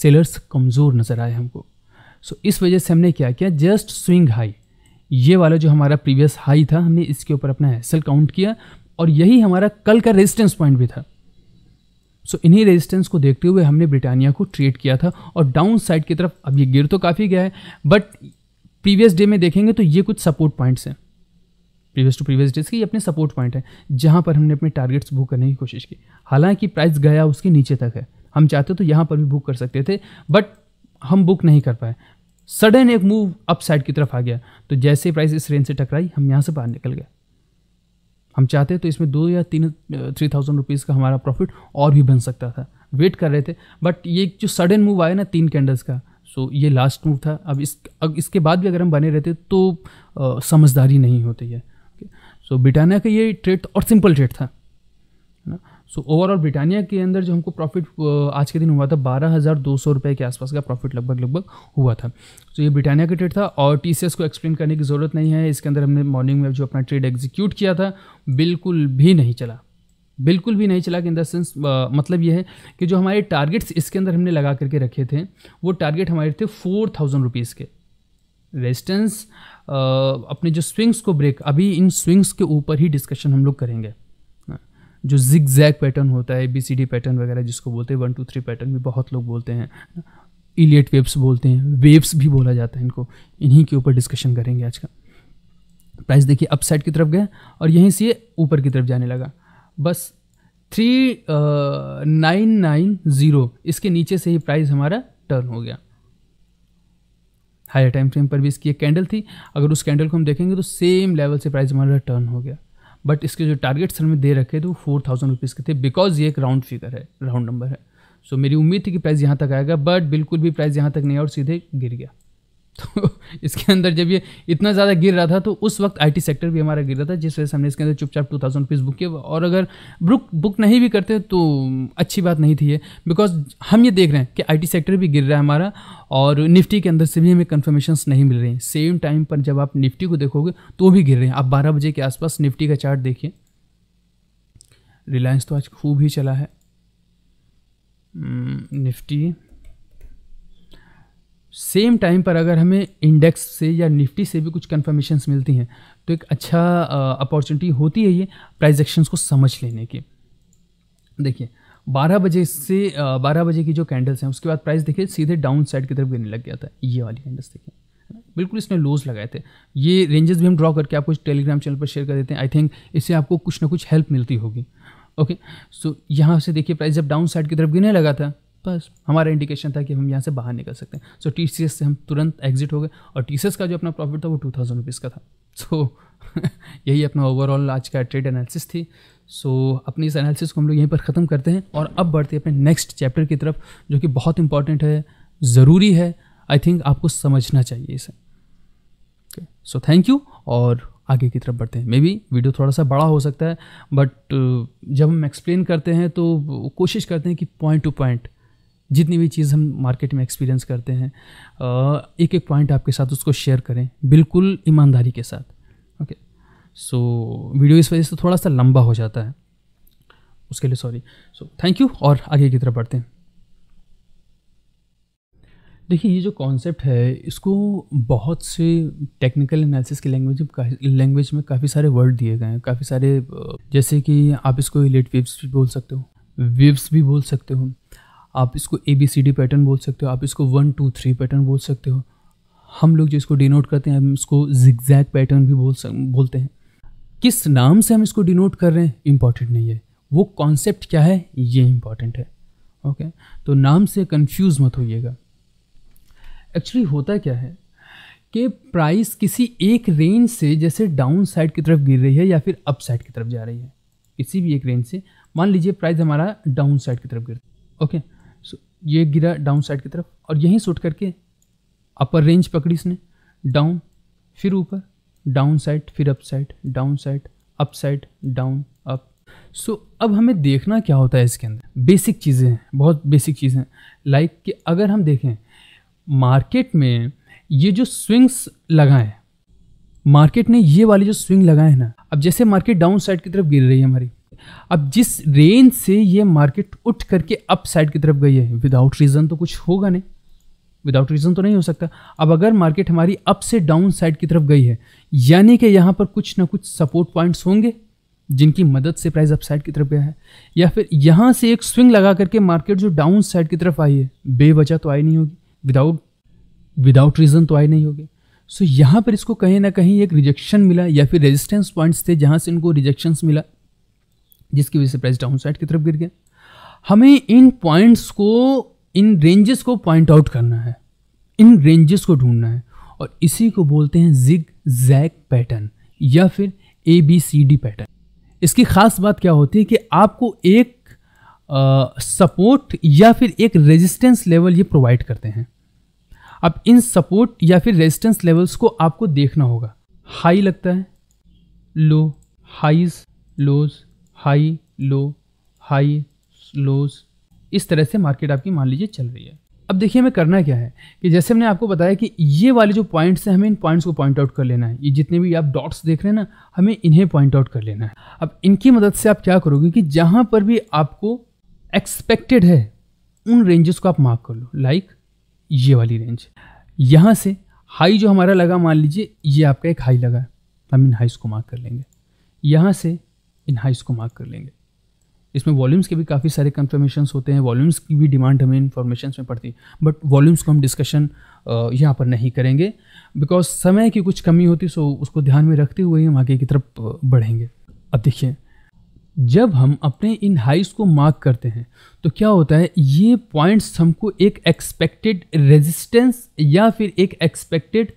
सेलर्स कमज़ोर नज़र आए हमको सो so, इस वजह से हमने क्या किया जस्ट स्विंग हाई ये वाला जो हमारा प्रीवियस हाई था हमने इसके ऊपर अपना एसल काउंट किया और यही हमारा कल का रेजिस्टेंस पॉइंट भी था सो so, इन्हीं रेजिस्टेंस को देखते हुए हमने ब्रिटानिया को ट्रेड किया था और डाउन साइड की तरफ अब ये गिर तो काफ़ी गया है बट प्रीवियस डे में देखेंगे तो ये कुछ सपोर्ट पॉइंट्स हैं प्रीवियस टू प्रीवियस डेज की ये अपने सपोर्ट पॉइंट है जहाँ पर हमने अपने टारगेट्स बुक करने की कोशिश की हालांकि प्राइस गया उसके नीचे तक है हम चाहते तो यहाँ पर भी बुक कर सकते थे बट हम बुक नहीं कर पाए सडन एक मूव अप साइड की तरफ आ गया तो जैसे प्राइस इस रेंज से टकराई हम यहाँ से बाहर निकल गए हम चाहते तो इसमें दो या तीन थ्री थाउजेंड रुपीज़ का हमारा प्रॉफिट और भी बन सकता था वेट कर रहे थे बट ये जो सडन मूव आया ना तीन कैंडल्स का सो ये लास्ट मूव था अब इस अब इसके बाद भी अगर हम बने रहते तो समझदारी नहीं होती है सो ब्रिटानिया का ये ट्रेड और सिंपल ट्रेड था ना सो ओवरऑल ब्रिटानिया के अंदर जो हमको प्रॉफिट आज के दिन हुआ था बारह हज़ार दो सौ रुपये के आसपास का प्रॉफिट लगभग लगभग हुआ था सो so, ये ब्रिटानिया का ट्रेड था और टी को एक्सप्लेन करने की ज़रूरत नहीं है इसके अंदर हमने मॉर्निंग में जो अपना ट्रेड एग्जीक्यूट किया था बिल्कुल भी नहीं चला बिल्कुल भी नहीं चला कि इन द सेंस मतलब ये है कि जो हमारे टारगेट्स इसके अंदर हमने लगा करके रखे थे वो टारगेट हमारे थे फोर थाउजेंड रुपीज़ के रेजिस्टेंस अपने जो स्विंग्स को ब्रेक अभी इन स्विंग्स के ऊपर ही डिस्कशन हम लोग करेंगे हाँ, जो जिग जैग पैटर्न होता है बी सी डी पैटर्न वगैरह जिसको बोलते हैं वन टू थ्री पैटर्न भी बहुत लोग बोलते हैं इलियट वेव्स बोलते हैं वेव्स भी बोला जाता है इनको इन्हीं के ऊपर डिस्कशन करेंगे आज का प्राइस देखिए अपसाइड की तरफ गए और यहीं से ऊपर की तरफ जाने लगा बस थ्री नाइन नाइन ज़ीरो इसके नीचे से ही प्राइस हमारा टर्न हो गया हायर टाइम फ्रेम पर भी इसकी एक कैंडल थी अगर उस कैंडल को हम देखेंगे तो सेम लेवल से प्राइस हमारा टर्न हो गया बट इसके जो टारगेट्स हमें दे रखे थे वो फोर थाउजेंड रुपीज़ के थे बिकॉज ये एक राउंड फिगर है राउंड नंबर है सो so, मेरी उम्मीद थी कि प्राइस यहाँ तक आएगा बट बिल्कुल भी प्राइस यहाँ तक नहीं आया और सीधे गिर गया तो इसके अंदर जब ये इतना ज़्यादा गिर रहा था तो उस वक्त आईटी सेक्टर भी हमारा गिर रहा था जिस वजह से हमने इसके अंदर चुपचाप टू थाउजेंड रुपीज़ बुक किया और अगर बुक बुक नहीं भी करते तो अच्छी बात नहीं थी ये बिकॉज हम ये देख रहे हैं कि आईटी सेक्टर भी गिर रहा है हमारा और निफ्टी के अंदर से भी हमें कन्फर्मेशन नहीं मिल रही हैं सेम टाइम पर जब आप निफ्टी को देखोगे तो भी गिर रहे हैं आप बारह बजे के आसपास निफ्टी का चार्ट देखिए रिलायंस तो आज खूब ही चला है hmm, निफ्टी सेम टाइम पर अगर हमें इंडेक्स से या निफ्टी से भी कुछ कन्फर्मेशंस मिलती हैं तो एक अच्छा अपॉर्चुनिटी होती है ये प्राइज एक्शंस को समझ लेने की देखिए 12 बजे से uh, 12 बजे की जो कैंडल्स हैं उसके बाद प्राइस देखिए सीधे डाउन साइड की तरफ गिरने लग गया था ये वाली कैंडल्स देखिए बिल्कुल इसने लोज लगाए थे ये रेंजेस भी हम ड्रॉ करके आपको टेलीग्राम चैनल पर शेयर कर देते हैं आई थिंक इससे आपको कुछ ना कुछ हेल्प मिलती होगी ओके सो यहाँ से देखिए प्राइस जब डाउन साइड की तरफ गिरने लगा था बस हमारा इंडिकेशन था कि हम यहाँ से बाहर निकल सकते हैं सो टी से हम तुरंत एग्जिट हो गए और टी का जो अपना प्रॉफिट था वो टू थाउजेंड रुपीज़ का था सो so, <laughs> यही अपना ओवरऑल आज का ट्रेड एनालिसिस थी सो so, अपनी इस एनालिसिस को हम लोग यहीं पर ख़त्म करते हैं और अब बढ़ते हैं अपने नेक्स्ट चैप्टर की तरफ जो कि बहुत इंपॉर्टेंट है ज़रूरी है आई थिंक आपको समझना चाहिए इसे सो थैंक यू और आगे की तरफ बढ़ते हैं मे बी वीडियो थोड़ा सा बड़ा हो सकता है बट जब हम एक्सप्लेन करते हैं तो कोशिश करते हैं कि पॉइंट टू पॉइंट जितनी भी चीज़ हम मार्केट में एक्सपीरियंस करते हैं एक एक पॉइंट आपके साथ उसको शेयर करें बिल्कुल ईमानदारी के साथ ओके सो वीडियो इस वजह से थोड़ा सा लंबा हो जाता है उसके लिए सॉरी सो थैंक यू और आगे की तरफ बढ़ते हैं देखिए ये जो कॉन्सेप्ट है इसको बहुत से टेक्निकल एनालिसिस की लैंग्वेज लैंग्वेज में काफ़ी सारे वर्ड दिए गए हैं काफ़ी सारे जैसे कि आप इसको लेट वेव्स भी बोल सकते हो वेव्स भी बोल सकते हो आप इसको A B C D pattern बोल सकते हो आप इसको वन टू थ्री पैटर्न बोल सकते हो हम लोग जो इसको डिनोट करते हैं हम इसको जिग्जैग पैटर्न भी बोल सक बोलते हैं किस नाम से हम इसको डिनोट कर रहे हैं इम्पॉर्टेंट नहीं है वो कॉन्सेप्ट क्या है ये इम्पॉर्टेंट है ओके okay? तो नाम से कंफ्यूज मत होइएगा एक्चुअली होता क्या है कि प्राइस किसी एक रेंज से जैसे डाउन साइड की तरफ गिर रही है या फिर अप साइड की तरफ जा रही है किसी भी एक रेंज से मान लीजिए प्राइस हमारा डाउन साइड की तरफ गिर ओके okay? ये गिरा डाउन साइड की तरफ और यहीं सुट करके अपर रेंज पकड़ी इसने डाउन फिर ऊपर डाउन साइड फिर up side down side up side down up so अब हमें देखना क्या होता है इसके अंदर बेसिक चीज़ें हैं बहुत बेसिक चीज़ें हैं लाइक कि अगर हम देखें मार्केट में ये जो स्विंग्स लगाएं मार्केट ने ये वाली जो स्विंग लगाए हैं ना अब जैसे मार्केट डाउन साइड की तरफ गिर रही है हमारी अब जिस रेंज से ये मार्केट उठ करके अप साइड की तरफ गई है विदाउट रीज़न तो कुछ होगा नहीं विदाउट रीज़न तो नहीं हो सकता अब अगर मार्केट हमारी अप से डाउन साइड की तरफ गई है यानी कि यहाँ पर कुछ ना कुछ सपोर्ट पॉइंट्स होंगे जिनकी मदद से प्राइस अप साइड की तरफ गया है या फिर यहाँ से एक स्विंग लगा करके मार्केट जो डाउन साइड की तरफ आई है बेवजह तो आई नहीं होगी विदाउट विदाउट रीज़न तो आई नहीं होगी सो so, यहाँ पर इसको कहीं ना कहीं एक रिजेक्शन मिला या फिर रेजिस्टेंस पॉइंट्स थे जहाँ से इनको रिजेक्शंस मिला जिसकी वजह से प्राइस डाउन साइड की तरफ गिर गया हमें इन पॉइंट्स को इन रेंजेस को पॉइंट आउट करना है इन रेंजेस को ढूंढना है और इसी को बोलते हैं जिग जैक पैटर्न या फिर A B C D pattern इसकी खास बात क्या होती है कि आपको एक सपोर्ट या फिर एक रेजिस्टेंस लेवल ये प्रोवाइड करते हैं अब इन सपोर्ट या फिर रेजिस्टेंस लेवल्स को आपको देखना होगा हाई लगता है low highs lows high low high lows इस तरह से मार्केट आपकी मान लीजिए चल रही है अब देखिए हमें करना क्या है कि जैसे हमने आपको बताया कि ये वाले जो पॉइंट्स हैं हमें इन पॉइंट्स को पॉइंट आउट कर लेना है ये जितने भी आप डॉट्स देख रहे हैं ना हमें इन्हें पॉइंट आउट कर लेना है अब इनकी मदद से आप क्या करोगे कि जहाँ पर भी आपको एक्सपेक्टेड है उन रेंजेस को आप मार्क कर लो लाइक ये वाली रेंज यहाँ से हाई जो हमारा लगा मान लीजिए ये आपका एक हाई लगा हम इन हाइस को मार्क कर लेंगे यहाँ से इन हाइस को मार्क कर लेंगे इसमें वॉल्यूम्स के भी काफ़ी सारे कन्फर्मेशन होते हैं वॉल्यूम्स की भी डिमांड हमें इन्फॉर्मेशन में पड़ती है बट वॉल्यूम्स को हम डिस्कशन यहाँ पर नहीं करेंगे बिकॉज समय की कुछ कमी होती सो उसको ध्यान में रखते हुए हम आगे की तरफ बढ़ेंगे अब देखिए जब हम अपने इन हाइस को मार्क करते हैं तो क्या होता है ये पॉइंट्स हमको एक एक्सपेक्टेड रेजिस्टेंस या फिर एक एक्सपेक्टेड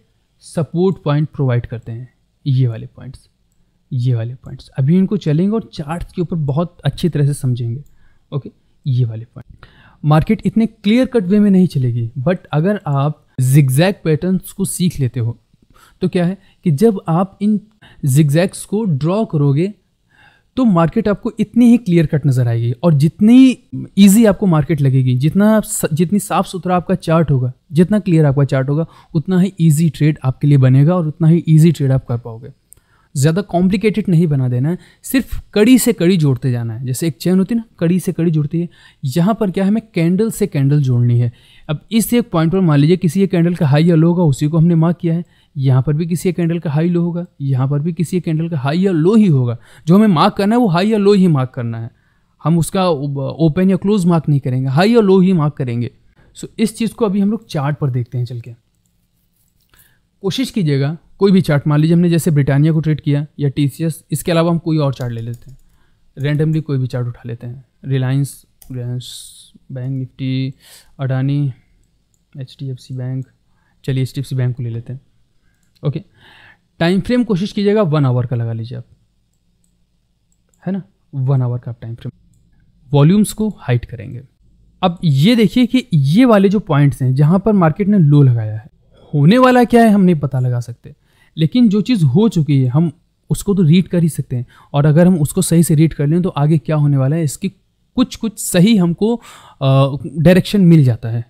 सपोर्ट पॉइंट प्रोवाइड करते हैं ये वाले पॉइंट्स ये वाले पॉइंट्स अभी इनको चलेंगे और चार्ट्स के ऊपर बहुत अच्छी तरह से समझेंगे ओके ये वाले पॉइंट मार्केट इतने क्लियर कट वे में नहीं चलेगी बट अगर आप जिग्जैग पैटर्न्स को सीख लेते हो तो क्या है कि जब आप इन जिग्जैग्स को ड्रॉ करोगे तो मार्केट आपको इतनी ही क्लियर कट नज़र आएगी और जितनी ईजी आपको मार्केट लगेगी जितना जितनी साफ सुथरा आपका चार्ट होगा जितना क्लियर आपका चार्ट होगा उतना ही ईजी ट्रेड आपके लिए बनेगा और उतना ही ईजी ट्रेड आप कर पाओगे ज़्यादा कॉम्प्लिकेटेड नहीं बना देना है सिर्फ कड़ी से कड़ी जोड़ते जाना है जैसे एक चैन होती है ना कड़ी से कड़ी जुड़ती है यहाँ पर क्या है हमें कैंडल से कैंडल जोड़नी है अब इस एक पॉइंट पर मान लीजिए किसी एक कैंडल का हाई या लो होगा उसी को हमने मार्क किया है यहाँ पर भी किसी एक कैंडल का हाई लो होगा यहाँ पर भी किसी एक कैंडल का हाई या लो ही होगा जो हमें मार्क करना है वो हाई या लो ही मार्क करना है हम उसका ओपन या क्लोज मार्क नहीं करेंगे हाई या लो ही मार्क करेंगे सो इस चीज़ को अभी हम लोग चार्ट पर देखते हैं चल के कोशिश कीजिएगा कोई भी चार्ट मान लीजिए हमने जैसे ब्रिटानिया को ट्रेड किया या टी इसके अलावा हम कोई और चार्ट ले लेते हैं रेंडमली कोई भी चार्ट उठा लेते हैं Reliance Reliance bank Nifty Adani H D F C bank चलिए H D F C bank को ले लेते हैं ओके टाइम फ्रेम कोशिश कीजिएगा वन आवर का लगा लीजिए आप है ना वन आवर का आप टाइम फ्रेम वॉल्यूम्स को हाइट करेंगे अब ये देखिए कि ये वाले जो पॉइंट्स हैं जहाँ पर मार्केट ने लो लगाया है होने वाला क्या है हम नहीं पता लगा सकते लेकिन जो चीज़ हो चुकी है हम उसको तो रीड कर ही सकते हैं और अगर हम उसको सही से रीड कर लें तो आगे क्या होने वाला है इसकी कुछ कुछ सही हमको डायरेक्शन मिल जाता है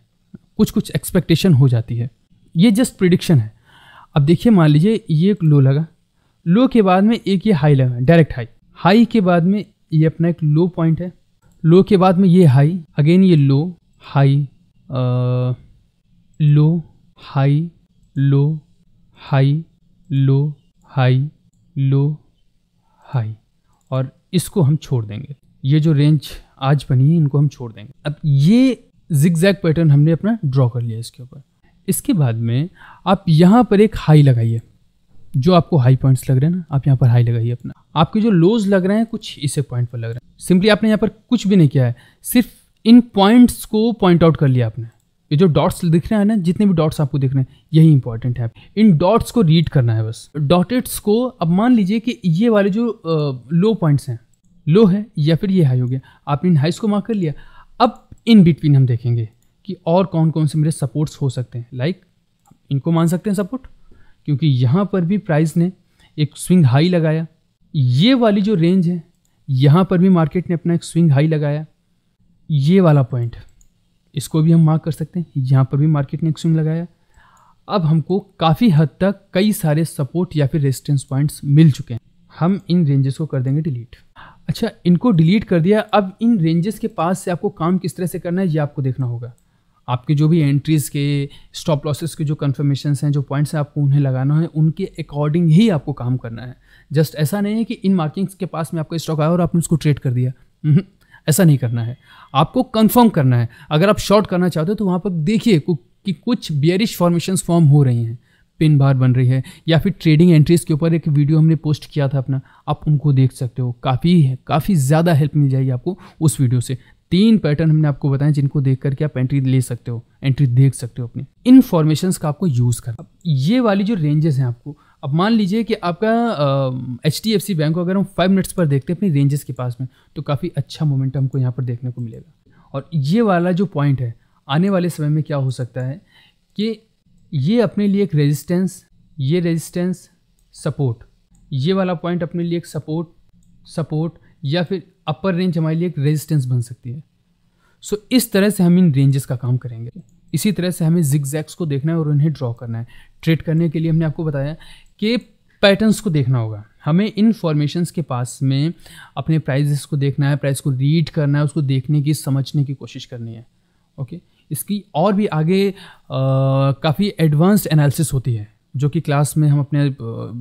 कुछ कुछ एक्सपेक्टेशन हो जाती है ये जस्ट प्रिडिक्शन है अब देखिए मान लीजिए ये एक लो लगा लो के बाद में एक ये हाई लगा डायरेक्ट हाई हाई के बाद में ये अपना एक लो पॉइंट है लो के बाद में ये हाई अगेन ये लो हाई आ, low high low high low high low high और इसको हम छोड़ देंगे ये जो रेंज आज बनी है इनको हम छोड़ देंगे अब ये जिगजैग पैटर्न हमने अपना ड्रॉ कर लिया इसके ऊपर इसके बाद में आप यहाँ पर एक हाई लगाइए जो आपको हाई पॉइंट्स लग रहे हैं ना आप यहाँ पर हाई लगाइए अपना आपके जो लोज लग रहे हैं कुछ इसे पॉइंट पर लग रहे हैं सिंपली आपने यहाँ पर कुछ भी नहीं किया है सिर्फ इन पॉइंट्स को पॉइंट आउट कर लिया आपने ये जो डॉट्स दिख रहे हैं ना जितने भी डॉट्स आपको दिख रहे हैं यही इंपॉर्टेंट है इन डॉट्स को रीड करना है बस डॉटेड्स को अब मान लीजिए कि ये वाले जो लो पॉइंट्स हैं लो है या फिर ये हाई हो गया आपने इन हाइस को मार्क कर लिया अब इन बिटवीन हम देखेंगे कि और कौन कौन से मेरे सपोर्ट्स हो सकते हैं लाइक like, इनको मान सकते हैं सपोर्ट क्योंकि यहाँ पर भी प्राइस ने एक स्विंग हाई लगाया ये वाली जो रेंज है यहाँ पर भी मार्केट ने अपना एक स्विंग हाई लगाया ये वाला पॉइंट इसको भी हम मार्क कर सकते हैं यहाँ पर भी मार्केट ने एक स्विंग लगाया अब हमको काफ़ी हद तक कई सारे सपोर्ट या फिर रेजिस्टेंस पॉइंट्स मिल चुके हैं हम इन रेंजेस को कर देंगे डिलीट अच्छा इनको डिलीट कर दिया अब इन रेंजेस के पास से आपको काम किस तरह से करना है ये आपको देखना होगा आपके जो भी एंट्रीज़ के स्टॉप लॉसेस के जो कन्फर्मेशन हैं जो पॉइंट्स हैं आपको उन्हें लगाना है उनके अकॉर्डिंग ही आपको काम करना है जस्ट ऐसा नहीं है कि इन मार्किंग्स के पास में आपका स्टॉक आया और आपने उसको ट्रेड कर दिया हम्म। ऐसा नहीं करना है आपको कंफर्म करना है अगर आप शॉर्ट करना चाहते हो तो वहाँ पर देखिए कि कुछ बियरिश फॉर्मेशन फॉर्म हो रही हैं पिन बार बन रही है या फिर ट्रेडिंग एंट्रीज़ के ऊपर एक वीडियो हमने पोस्ट किया था अपना आप उनको देख सकते हो काफ़ी है काफ़ी ज़्यादा हेल्प मिल जाएगी आपको उस वीडियो से तीन पैटर्न हमने आपको बताए जिनको देख करके आप एंट्री ले सकते हो एंट्री देख सकते हो अपनी इन फॉर्मेशन का आपको यूज़ करना ये वाली जो रेंजेस हैं आपको अब मान लीजिए कि आपका H D F C bank को अगर हम फाइव मिनट्स पर देखते हैं अपनी रेंजेस के पास में तो काफ़ी अच्छा मोमेंट हमको यहाँ पर देखने को मिलेगा और ये वाला जो पॉइंट है आने वाले समय में क्या हो सकता है कि ये अपने लिए एक रेजिस्टेंस ये रेजिस्टेंस सपोर्ट ये वाला पॉइंट अपने लिए एक सपोर्ट सपोर्ट या फिर अपर रेंज हमारे लिए एक रेजिस्टेंस बन सकती है सो so, इस तरह से हम इन रेंजेस का काम करेंगे इसी तरह से हमें जिग जैक्स को देखना है और उन्हें ड्रॉ करना है ट्रेड करने के लिए हमने आपको बताया के पैटर्न्स को देखना होगा हमें इन फॉर्मेशंस के पास में अपने प्राइजेस को देखना है प्राइस को रीड करना है उसको देखने की समझने की कोशिश करनी है ओके इसकी और भी आगे काफ़ी एडवांस्ड एनालिसिस होती है जो कि क्लास में हम अपने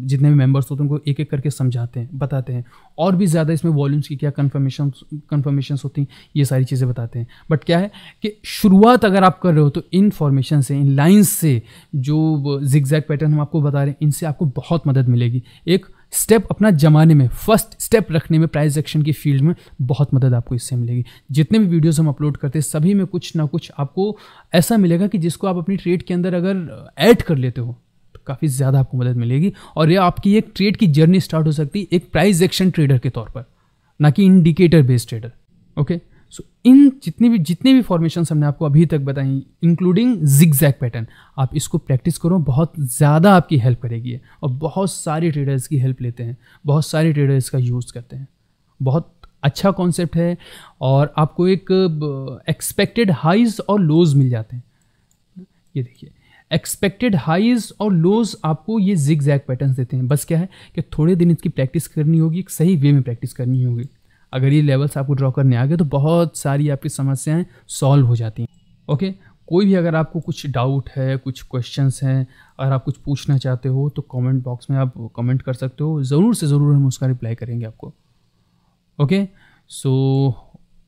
जितने भी मेंबर्स होते हैं उनको एक एक करके समझाते हैं बताते हैं और भी ज़्यादा इसमें वॉल्यूम्स की क्या कन्फर्मेशन कन्फर्मेशन होती हैं ये सारी चीज़ें बताते हैं बट क्या है कि शुरुआत अगर आप कर रहे हो तो इन फॉर्मेशन से इन लाइन्स से जो जिग्जैग पैटर्न हम आपको बता रहे हैं इनसे आपको बहुत मदद मिलेगी एक स्टेप अपना जमाने में फर्स्ट स्टेप रखने में प्राइस एक्शन की फील्ड में बहुत मदद आपको इससे मिलेगी जितने भी वीडियोस हम अपलोड करते हैं सभी में कुछ ना कुछ आपको ऐसा मिलेगा कि जिसको आप अपनी ट्रेड के अंदर अगर ऐड कर लेते हो काफ़ी ज़्यादा आपको मदद मिलेगी और ये आपकी एक ट्रेड की जर्नी स्टार्ट हो सकती है एक प्राइज एक्शन ट्रेडर के तौर पर ना कि indicator based trader okay so इन जितनी भी जितने भी फॉर्मेशन हमने आपको अभी तक बताई इंक्लूडिंग जिग जैक पैटर्न आप इसको प्रैक्टिस करो बहुत ज़्यादा आपकी हेल्प करेगी और बहुत सारे ट्रेडर्स की हेल्प लेते हैं बहुत सारे ट्रेडर्स का यूज़ करते हैं बहुत अच्छा कॉन्सेप्ट है और आपको एक एक्सपेक्टेड uh, हाइज और लोज मिल जाते हैं ये देखिए एक्सपेक्टेड हाइज और लोज आपको ये जिग जैग पैटर्न देते हैं बस क्या है कि थोड़े दिन इसकी प्रैक्टिस करनी होगी एक सही वे में प्रैक्टिस करनी होगी अगर ये लेवल्स आपको ड्रॉ करने आ गए तो बहुत सारी आपकी समस्याएं सॉल्व हो जाती हैं ओके कोई भी अगर आपको कुछ डाउट है कुछ क्वेश्चन हैं अगर आप कुछ पूछना चाहते हो तो कॉमेंट बॉक्स में आप कमेंट कर सकते हो ज़रूर से ज़रूर हम उसका रिप्लाई करेंगे आपको ओके सो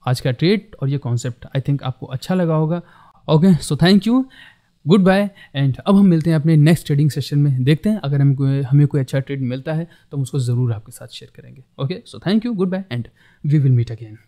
आज का ट्रेड और ये कॉन्सेप्ट आई थिंक आपको अच्छा लगा होगा okay so thank you goodbye and अब हम मिलते हैं अपने नेक्स्ट ट्रेडिंग सेशन में देखते हैं अगर को, हमें कोई अच्छा ट्रेड मिलता है तो हम उसको ज़रूर आपके साथ शेयर करेंगे okay so thank you goodbye and we will meet again